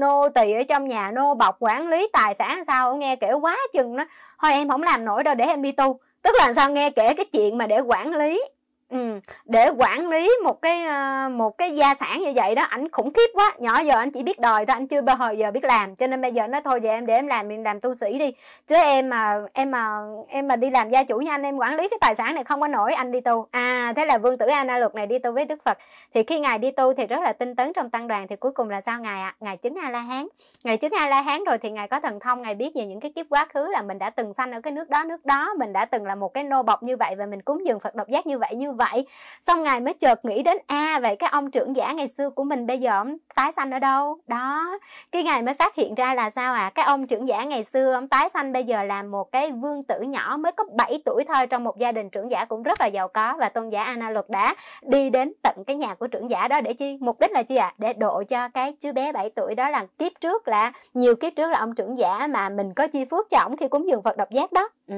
nô tỳ ở trong nhà nô bọc quản lý tài sản sao nghe kể quá chừng đó thôi em không làm nổi đâu để em đi tu tức là sao nghe kể cái chuyện mà để quản lý Ừ, để quản lý một cái, ờ, một cái gia sản như vậy đó, ảnh khủng khiếp quá, nhỏ giờ anh chỉ biết đòi thôi, anh chưa bao hồi giờ biết làm, cho nên bây giờ nói thôi giờ em để em làm, mình làm tu sĩ đi, chứ em mà em mà em mà đi làm gia chủ như anh em quản lý cái tài sản này không có nổi, anh đi tu. À, thế là Vương tử A Na Luật này đi tu với Đức Phật. Thì khi ngài đi tu thì rất là tinh tấn trong tăng đoàn thì cuối cùng là sao ngài ạ? À? Ngài chứng A La Hán. Ngài chứng A La Hán rồi thì ngài có thần thông, ngài biết về những cái kiếp quá khứ là mình đã từng sanh ở cái nước đó nước đó, mình đã từng là một cái nô bộc như vậy và mình cúng dường Phật độc giác như vậy như vậy vậy xong ngài mới chợt nghĩ đến a à, vậy cái ông trưởng giả ngày xưa của mình bây giờ ông tái sanh ở đâu đó cái ngài mới phát hiện ra là sao à cái ông trưởng giả ngày xưa ông tái sanh bây giờ là một cái vương tử nhỏ mới có 7 tuổi thôi trong một gia đình trưởng giả cũng rất là giàu có và tôn giả ana luật đã đi đến tận cái nhà của trưởng giả đó để chi mục đích là chi ạ à? để độ cho cái chú bé 7 tuổi đó là kiếp trước là nhiều kiếp trước là ông trưởng giả mà mình có chi phước cho ổng khi cúng dường phật độc giác đó ừ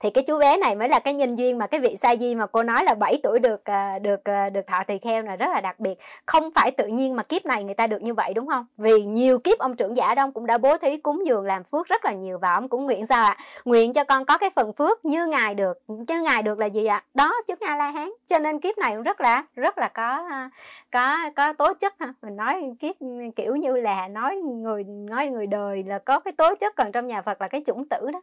thì cái chú bé này mới là cái nhân duyên mà cái vị sa di mà cô nói là 7 tuổi được à, được à, được thọ tỳ kheo là rất là đặc biệt không phải tự nhiên mà kiếp này người ta được như vậy đúng không vì nhiều kiếp ông trưởng giả đông cũng đã bố thí cúng dường làm phước rất là nhiều và ông cũng nguyện sao ạ nguyện cho con có cái phần phước như ngài được chứ ngài được là gì ạ đó trước a la hán cho nên kiếp này cũng rất là rất là có à, có có tố chất mình nói kiếp kiểu như là nói người nói người đời là có cái tố chất còn trong nhà phật là cái chủng tử đó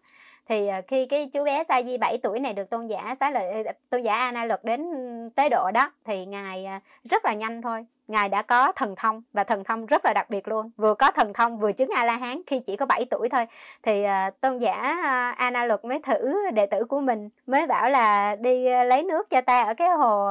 thì à, khi cái chú bé Sa Di 7 tuổi này được tôn giả xá lợi ờ, tôn giả a na Luật đến tế độ đó thì ngài à, rất là nhanh thôi ngài đã có thần thông và thần thông rất là đặc biệt luôn vừa có thần thông vừa chứng a la hán khi chỉ có 7 tuổi thôi thì uh, tôn giả uh, ana luật mới thử đệ tử của mình mới bảo là đi uh, lấy nước cho ta ở cái hồ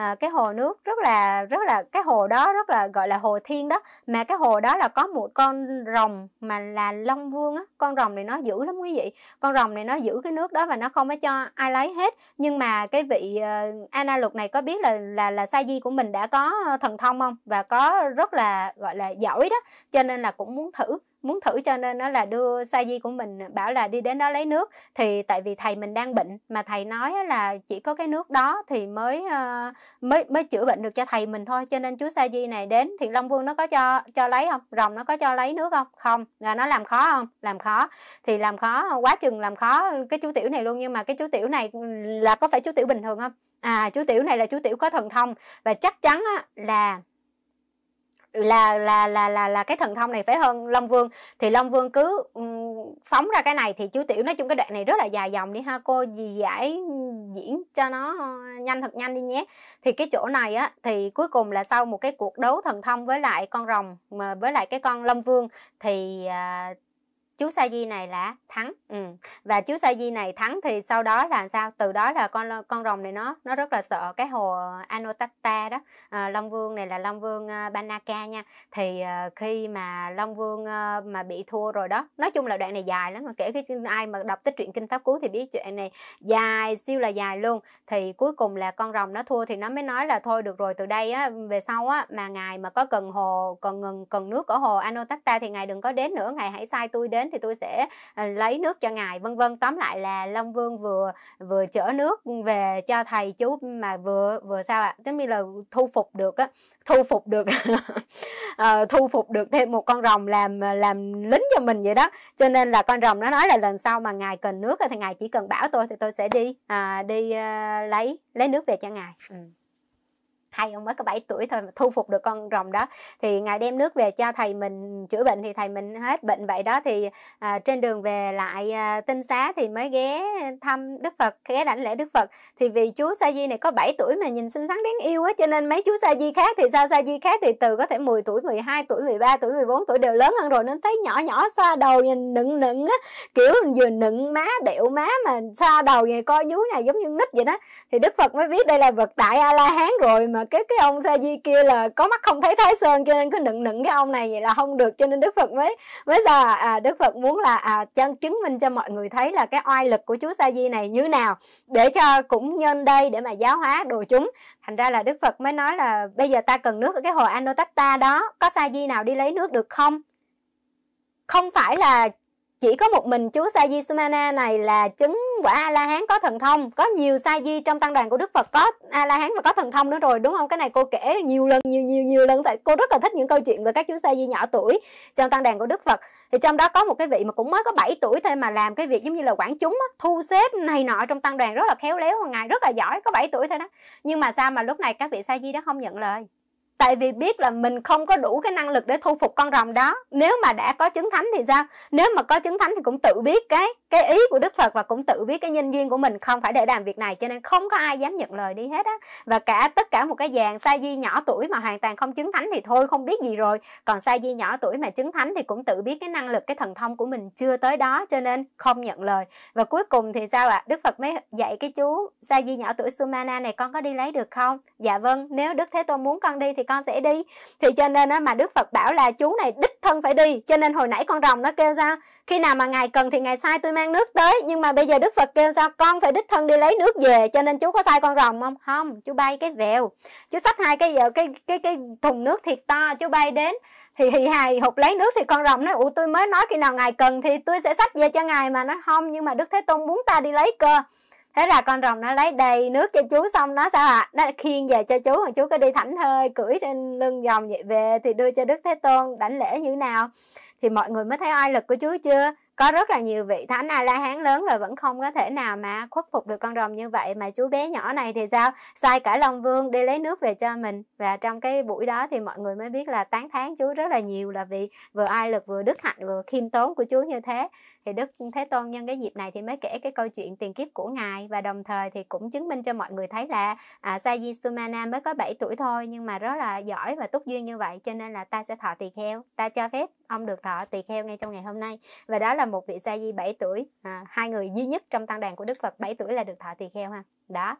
uh, cái hồ nước rất là rất là cái hồ đó rất là gọi là hồ thiên đó mà cái hồ đó là có một con rồng mà là long vương á con rồng này nó giữ lắm quý vị con rồng này nó giữ cái nước đó và nó không có cho ai lấy hết nhưng mà cái vị uh, ana luật này có biết là là là sa di của mình đã có thần thông không không và có rất là gọi là giỏi đó cho nên là cũng muốn thử muốn thử cho nên nó là đưa sa di của mình bảo là đi đến đó lấy nước thì tại vì thầy mình đang bệnh mà thầy nói là chỉ có cái nước đó thì mới ờ, mới mới chữa bệnh được cho thầy mình thôi cho nên chú sa di này đến thì long vương nó có cho cho lấy không rồng nó có cho lấy nước không không là nó làm khó không làm khó thì làm khó quá chừng làm khó cái chú tiểu này luôn nhưng mà cái chú tiểu này là có phải chú tiểu bình thường không à chú tiểu này là chú tiểu có thần thông và chắc chắn á, là là là là là là cái thần thông này phải hơn Long Vương thì Long Vương cứ um, phóng ra cái này thì chú tiểu nói chung cái đoạn này rất là dài dòng đi ha cô gì giải diễn cho nó nhanh thật nhanh đi nhé thì cái chỗ này á thì cuối cùng là sau một cái cuộc đấu thần thông với lại con rồng mà với lại cái con Long Vương thì uh, chú sa di này là thắng ừ. và chú sa di này thắng thì sau đó là sao từ đó là con con rồng này nó nó rất là sợ cái hồ Anotata đó à, Long Vương này là Long Vương uh, Banaka nha thì uh, khi mà Long Vương uh, mà bị thua rồi đó nói chung là đoạn này dài lắm mà kể khi ai mà đọc tích truyện kinh pháp cú thì biết chuyện này dài siêu là dài luôn thì cuối cùng là con rồng nó thua thì nó mới nói là thôi được rồi từ đây á về sau á mà ngài mà có cần hồ cần ngừng cần nước ở hồ Anotata thì ngài đừng có đến nữa ngài hãy sai tôi đến thì tôi sẽ à, lấy nước cho ngài vân vân tóm lại là long vương vừa vừa chở nước về cho thầy chú mà vừa vừa sao ạ à? giống như là thu phục được á thu phục được uh, thu phục được thêm một con rồng làm làm lính cho mình vậy đó cho nên là con rồng nó nói là lần sau mà ngài cần nước thì ngài chỉ cần bảo tôi thì tôi sẽ đi uh, đi uh, lấy lấy nước về cho ngài ừ thầy ông mới có 7 tuổi thôi mà thu phục được con rồng đó thì ngài đem nước về cho thầy mình chữa bệnh thì thầy mình hết bệnh vậy đó thì à, trên đường về lại à, tinh xá thì mới ghé thăm đức phật ghé đảnh lễ đức phật thì vì chú sa di này có 7 tuổi mà nhìn xinh xắn đáng yêu á cho nên mấy chú sa di khác thì sao sa di khác thì từ có thể 10 tuổi 12 tuổi 13 tuổi 14 tuổi đều lớn hơn rồi nên thấy nhỏ nhỏ xoa đầu nhìn nựng nựng á kiểu vừa nựng má bẹo má mà xoa đầu vậy coi nhú này giống như nít vậy đó thì đức phật mới biết đây là vật đại a la hán rồi mà cái cái ông sa di kia là có mắt không thấy thái sơn cho nên cứ nựng nựng cái ông này vậy là không được cho nên đức phật mới mới ra à, à, đức phật muốn là à, chân chứng minh cho mọi người thấy là cái oai lực của chúa sa di này như nào để cho cũng nhân đây để mà giáo hóa đồ chúng thành ra là đức phật mới nói là bây giờ ta cần nước ở cái hồ anotatta đó có sa di nào đi lấy nước được không không phải là chỉ có một mình chú sa di sumana này là chứng quả a la hán có thần thông có nhiều sa di trong tăng đoàn của đức phật có a la hán và có thần thông nữa rồi đúng không cái này cô kể nhiều lần nhiều nhiều nhiều lần tại cô rất là thích những câu chuyện về các chú sa di nhỏ tuổi trong tăng đoàn của đức phật thì trong đó có một cái vị mà cũng mới có 7 tuổi thôi mà làm cái việc giống như là quản chúng á, thu xếp này nọ trong tăng đoàn rất là khéo léo hàng ngày rất là giỏi có 7 tuổi thôi đó nhưng mà sao mà lúc này các vị sa di đó không nhận lời tại vì biết là mình không có đủ cái năng lực để thu phục con rồng đó nếu mà đã có chứng thánh thì sao nếu mà có chứng thánh thì cũng tự biết cái cái ý của đức phật và cũng tự biết cái nhân duyên của mình không phải để làm việc này cho nên không có ai dám nhận lời đi hết á và cả tất cả một cái dàn sa di nhỏ tuổi mà hoàn toàn không chứng thánh thì thôi không biết gì rồi còn sa di nhỏ tuổi mà chứng thánh thì cũng tự biết cái năng lực cái thần thông của mình chưa tới đó cho nên không nhận lời và cuối cùng thì sao ạ à? đức phật mới dạy cái chú sa di nhỏ tuổi sumana này con có đi lấy được không dạ vâng nếu đức thế tôn muốn con đi thì con sẽ đi thì cho nên á, mà đức phật bảo là chú này đích thân phải đi cho nên hồi nãy con rồng nó kêu sao khi nào mà ngài cần thì ngài sai tôi mang nước tới nhưng mà bây giờ đức phật kêu sao con phải đích thân đi lấy nước về cho nên chú có sai con rồng không không chú bay cái vèo chú xách hai cái cái cái cái, cái thùng nước thiệt to chú bay đến thì hì hài hụt lấy nước thì con rồng nói ủa tôi mới nói khi nào ngài cần thì tôi sẽ xách về cho ngài mà nó không nhưng mà đức thế tôn muốn ta đi lấy cơ thế là con rồng nó lấy đầy nước cho chú xong nó sao ạ à? nó khiêng về cho chú mà chú cứ đi thảnh hơi cưỡi trên lưng rồng vậy về thì đưa cho đức thế tôn đảnh lễ như nào thì mọi người mới thấy oai lực của chú chưa có rất là nhiều vị thánh a la hán lớn và vẫn không có thể nào mà khuất phục được con rồng như vậy mà chú bé nhỏ này thì sao sai cả long vương đi lấy nước về cho mình và trong cái buổi đó thì mọi người mới biết là tán thán chú rất là nhiều là vì vừa oai lực vừa đức hạnh vừa khiêm tốn của chú như thế thì đức thế tôn nhân cái dịp này thì mới kể cái câu chuyện tiền kiếp của ngài và đồng thời thì cũng chứng minh cho mọi người thấy là à, Saji Sumana mới có 7 tuổi thôi nhưng mà rất là giỏi và túc duyên như vậy cho nên là ta sẽ thọ tỳ kheo ta cho phép ông được thọ tỳ kheo ngay trong ngày hôm nay và đó là một vị sa di 7 tuổi à, hai người duy nhất trong tăng đoàn của đức phật 7 tuổi là được thọ tỳ kheo ha đó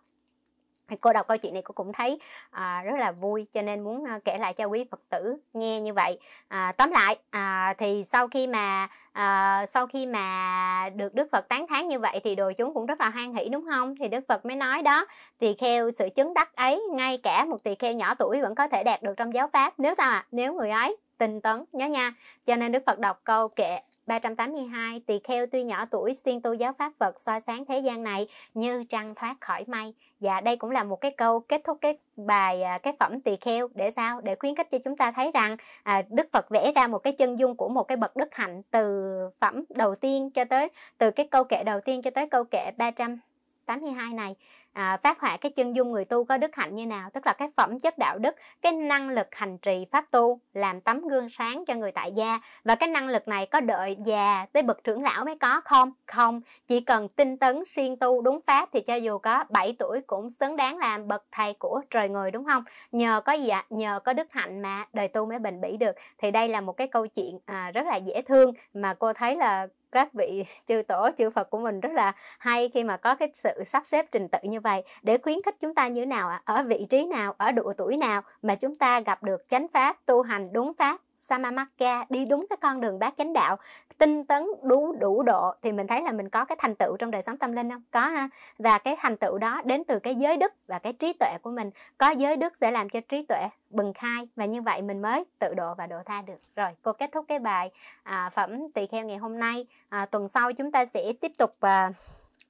cô đọc câu chuyện này cô cũng thấy à, rất là vui cho nên muốn à, kể lại cho quý phật tử nghe như vậy à, tóm lại à, thì sau khi mà à, sau khi mà được đức phật tán thán như vậy thì đồ chúng cũng rất là hoan hỷ đúng không thì đức phật mới nói đó tỳ kheo sự chứng đắc ấy ngay cả một tỳ kheo nhỏ tuổi vẫn có thể đạt được trong giáo pháp nếu sao ạ à? nếu người ấy tinh tấn nhớ nha cho nên đức phật đọc câu kệ 382 tỳ kheo tuy nhỏ tuổi xuyên tu giáo pháp Phật soi sáng thế gian này như trăng thoát khỏi mây. Và đây cũng là một cái câu kết thúc cái bài à, cái phẩm tỳ kheo để sao để khuyến khích cho chúng ta thấy rằng à, Đức Phật vẽ ra một cái chân dung của một cái bậc đức hạnh từ phẩm đầu tiên cho tới từ cái câu kệ đầu tiên cho tới câu kệ 382 này à, phát họa cái chân dung người tu có đức hạnh như nào tức là cái phẩm chất đạo đức cái năng lực hành trì pháp tu làm tấm gương sáng cho người tại gia và cái năng lực này có đợi già tới bậc trưởng lão mới có không không chỉ cần tinh tấn siêng tu đúng pháp thì cho dù có 7 tuổi cũng xứng đáng làm bậc thầy của trời người đúng không nhờ có dạ nhờ có đức hạnh mà đời tu mới bền bỉ được thì đây là một cái câu chuyện à, rất là dễ thương mà cô thấy là các vị chư tổ chư phật của mình rất là hay khi mà có cái sự sắp xếp trình tự như vậy vậy để khuyến khích chúng ta như thế nào Ở vị trí nào, ở độ tuổi nào mà chúng ta gặp được chánh pháp, tu hành đúng pháp Samamaka đi đúng cái con đường bát chánh đạo tinh tấn đủ đủ độ thì mình thấy là mình có cái thành tựu trong đời sống tâm linh không có ha và cái thành tựu đó đến từ cái giới đức và cái trí tuệ của mình có giới đức sẽ làm cho trí tuệ bừng khai và như vậy mình mới tự độ và độ tha được rồi cô kết thúc cái bài à, phẩm tỳ kheo ngày hôm nay à, tuần sau chúng ta sẽ tiếp tục à,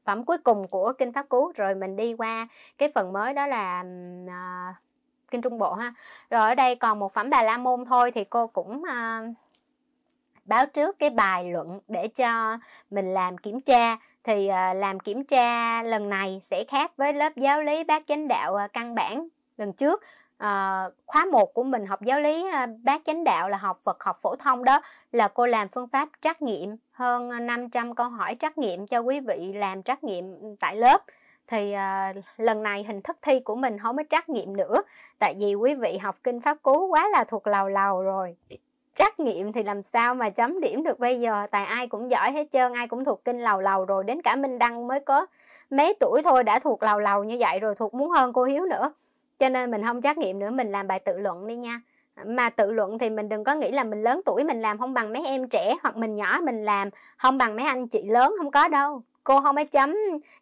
phẩm cuối cùng của kinh pháp cú rồi mình đi qua cái phần mới đó là uh, kinh trung bộ ha rồi ở đây còn một phẩm bà la môn thôi thì cô cũng uh, báo trước cái bài luận để cho mình làm kiểm tra thì uh, làm kiểm tra lần này sẽ khác với lớp giáo lý bác chánh đạo uh, căn bản lần trước uh, khóa 1 của mình học giáo lý uh, ờ, bác chánh đạo là học Phật học phổ thông đó là cô làm phương pháp trắc nghiệm hơn 500 ờ, câu hỏi trắc nghiệm cho quý vị làm trắc nghiệm tại lớp thì à, lần này hình thức thi của mình không có trắc nghiệm nữa tại vì quý vị học kinh pháp cú quá là thuộc lầu lầu rồi trắc nghiệm thì làm sao mà chấm điểm được bây giờ tại ai cũng giỏi hết trơn ai cũng thuộc kinh lầu lầu rồi đến cả minh đăng mới có mấy tuổi thôi đã thuộc lầu lầu như vậy rồi thuộc muốn hơn cô hiếu nữa cho nên mình không trắc nghiệm nữa mình làm bài tự luận đi nha mà tự luận thì mình đừng có nghĩ là mình lớn tuổi mình làm không bằng mấy em trẻ hoặc mình nhỏ mình làm không bằng mấy anh chị lớn không có đâu cô không ấy chấm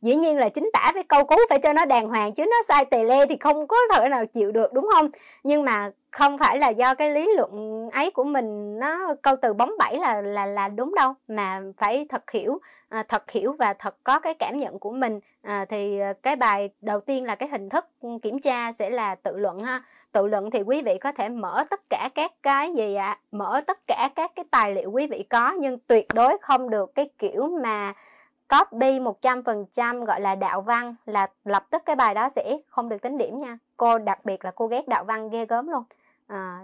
dĩ nhiên là chính tả với câu cú phải cho nó đàng hoàng chứ nó sai tề lê thì không có thể nào chịu được đúng không nhưng mà không phải là do cái lý luận ấy của mình nó câu từ bóng bẩy là là là đúng đâu mà phải thật hiểu à, thật hiểu và thật có cái cảm nhận của mình à, thì à, cái bài đầu tiên là cái hình thức kiểm tra sẽ là tự luận ha tự luận thì quý vị có thể mở tất cả các cái gì ạ à? mở tất cả các cái tài liệu quý vị có nhưng tuyệt đối không được cái kiểu mà copy 100% gọi là đạo văn là lập tức cái bài đó sẽ không được tính điểm nha cô đặc biệt là cô ghét đạo văn ghê gớm luôn à,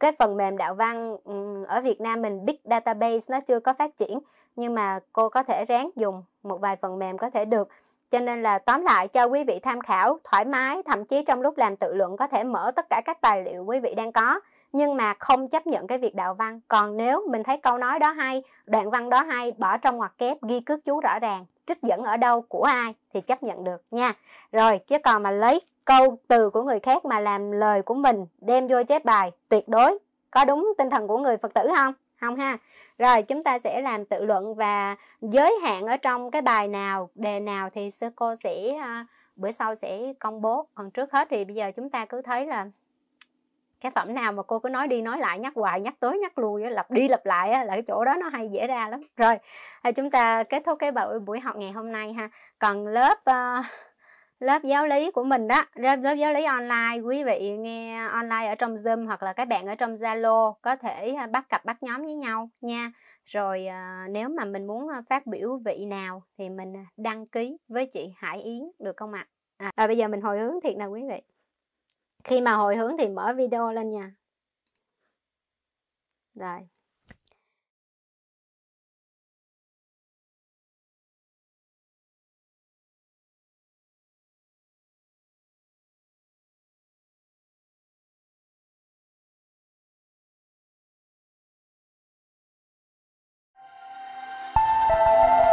cái phần mềm đạo văn ừ, ở Việt Nam mình big database nó chưa có phát triển nhưng mà cô có thể ráng dùng một vài phần mềm có thể được cho nên là tóm lại cho quý vị tham khảo thoải mái thậm chí trong lúc làm tự luận có thể mở tất cả các tài liệu quý vị đang có nhưng mà không chấp nhận cái việc đạo văn còn nếu mình thấy câu nói đó hay đoạn văn đó hay bỏ trong ngoặc kép ghi cước chú rõ ràng trích dẫn ở đâu của ai thì chấp nhận được nha rồi chứ còn mà lấy câu từ của người khác mà làm lời của mình đem vô chép bài tuyệt đối có đúng tinh thần của người phật tử không không ha rồi chúng ta sẽ làm tự luận và giới hạn ở trong cái bài nào đề nào thì sư cô sẽ ờ, bữa sau sẽ công bố còn trước hết thì bây giờ chúng ta cứ thấy là cái phẩm nào mà cô cứ nói đi nói lại nhắc hoài nhắc tới nhắc lui lặp đi lặp lại là cái chỗ đó nó hay dễ ra lắm rồi à, chúng ta kết thúc cái buổi buổi học ngày hôm nay ha còn lớp ờ, lớp giáo lý của mình đó lớp, lớp giáo lý online quý vị nghe online ở trong zoom hoặc là các bạn ở trong zalo có thể à, bắt cặp bắt nhóm với nhau nha rồi ờ, nếu mà mình muốn ờ, phát biểu vị nào thì mình à, đăng ký với chị hải yến được không ạ à? à, bây giờ mình hồi hướng thiệt nào quý vị khi mà hồi hướng thì mở video lên nha rồi Thank you.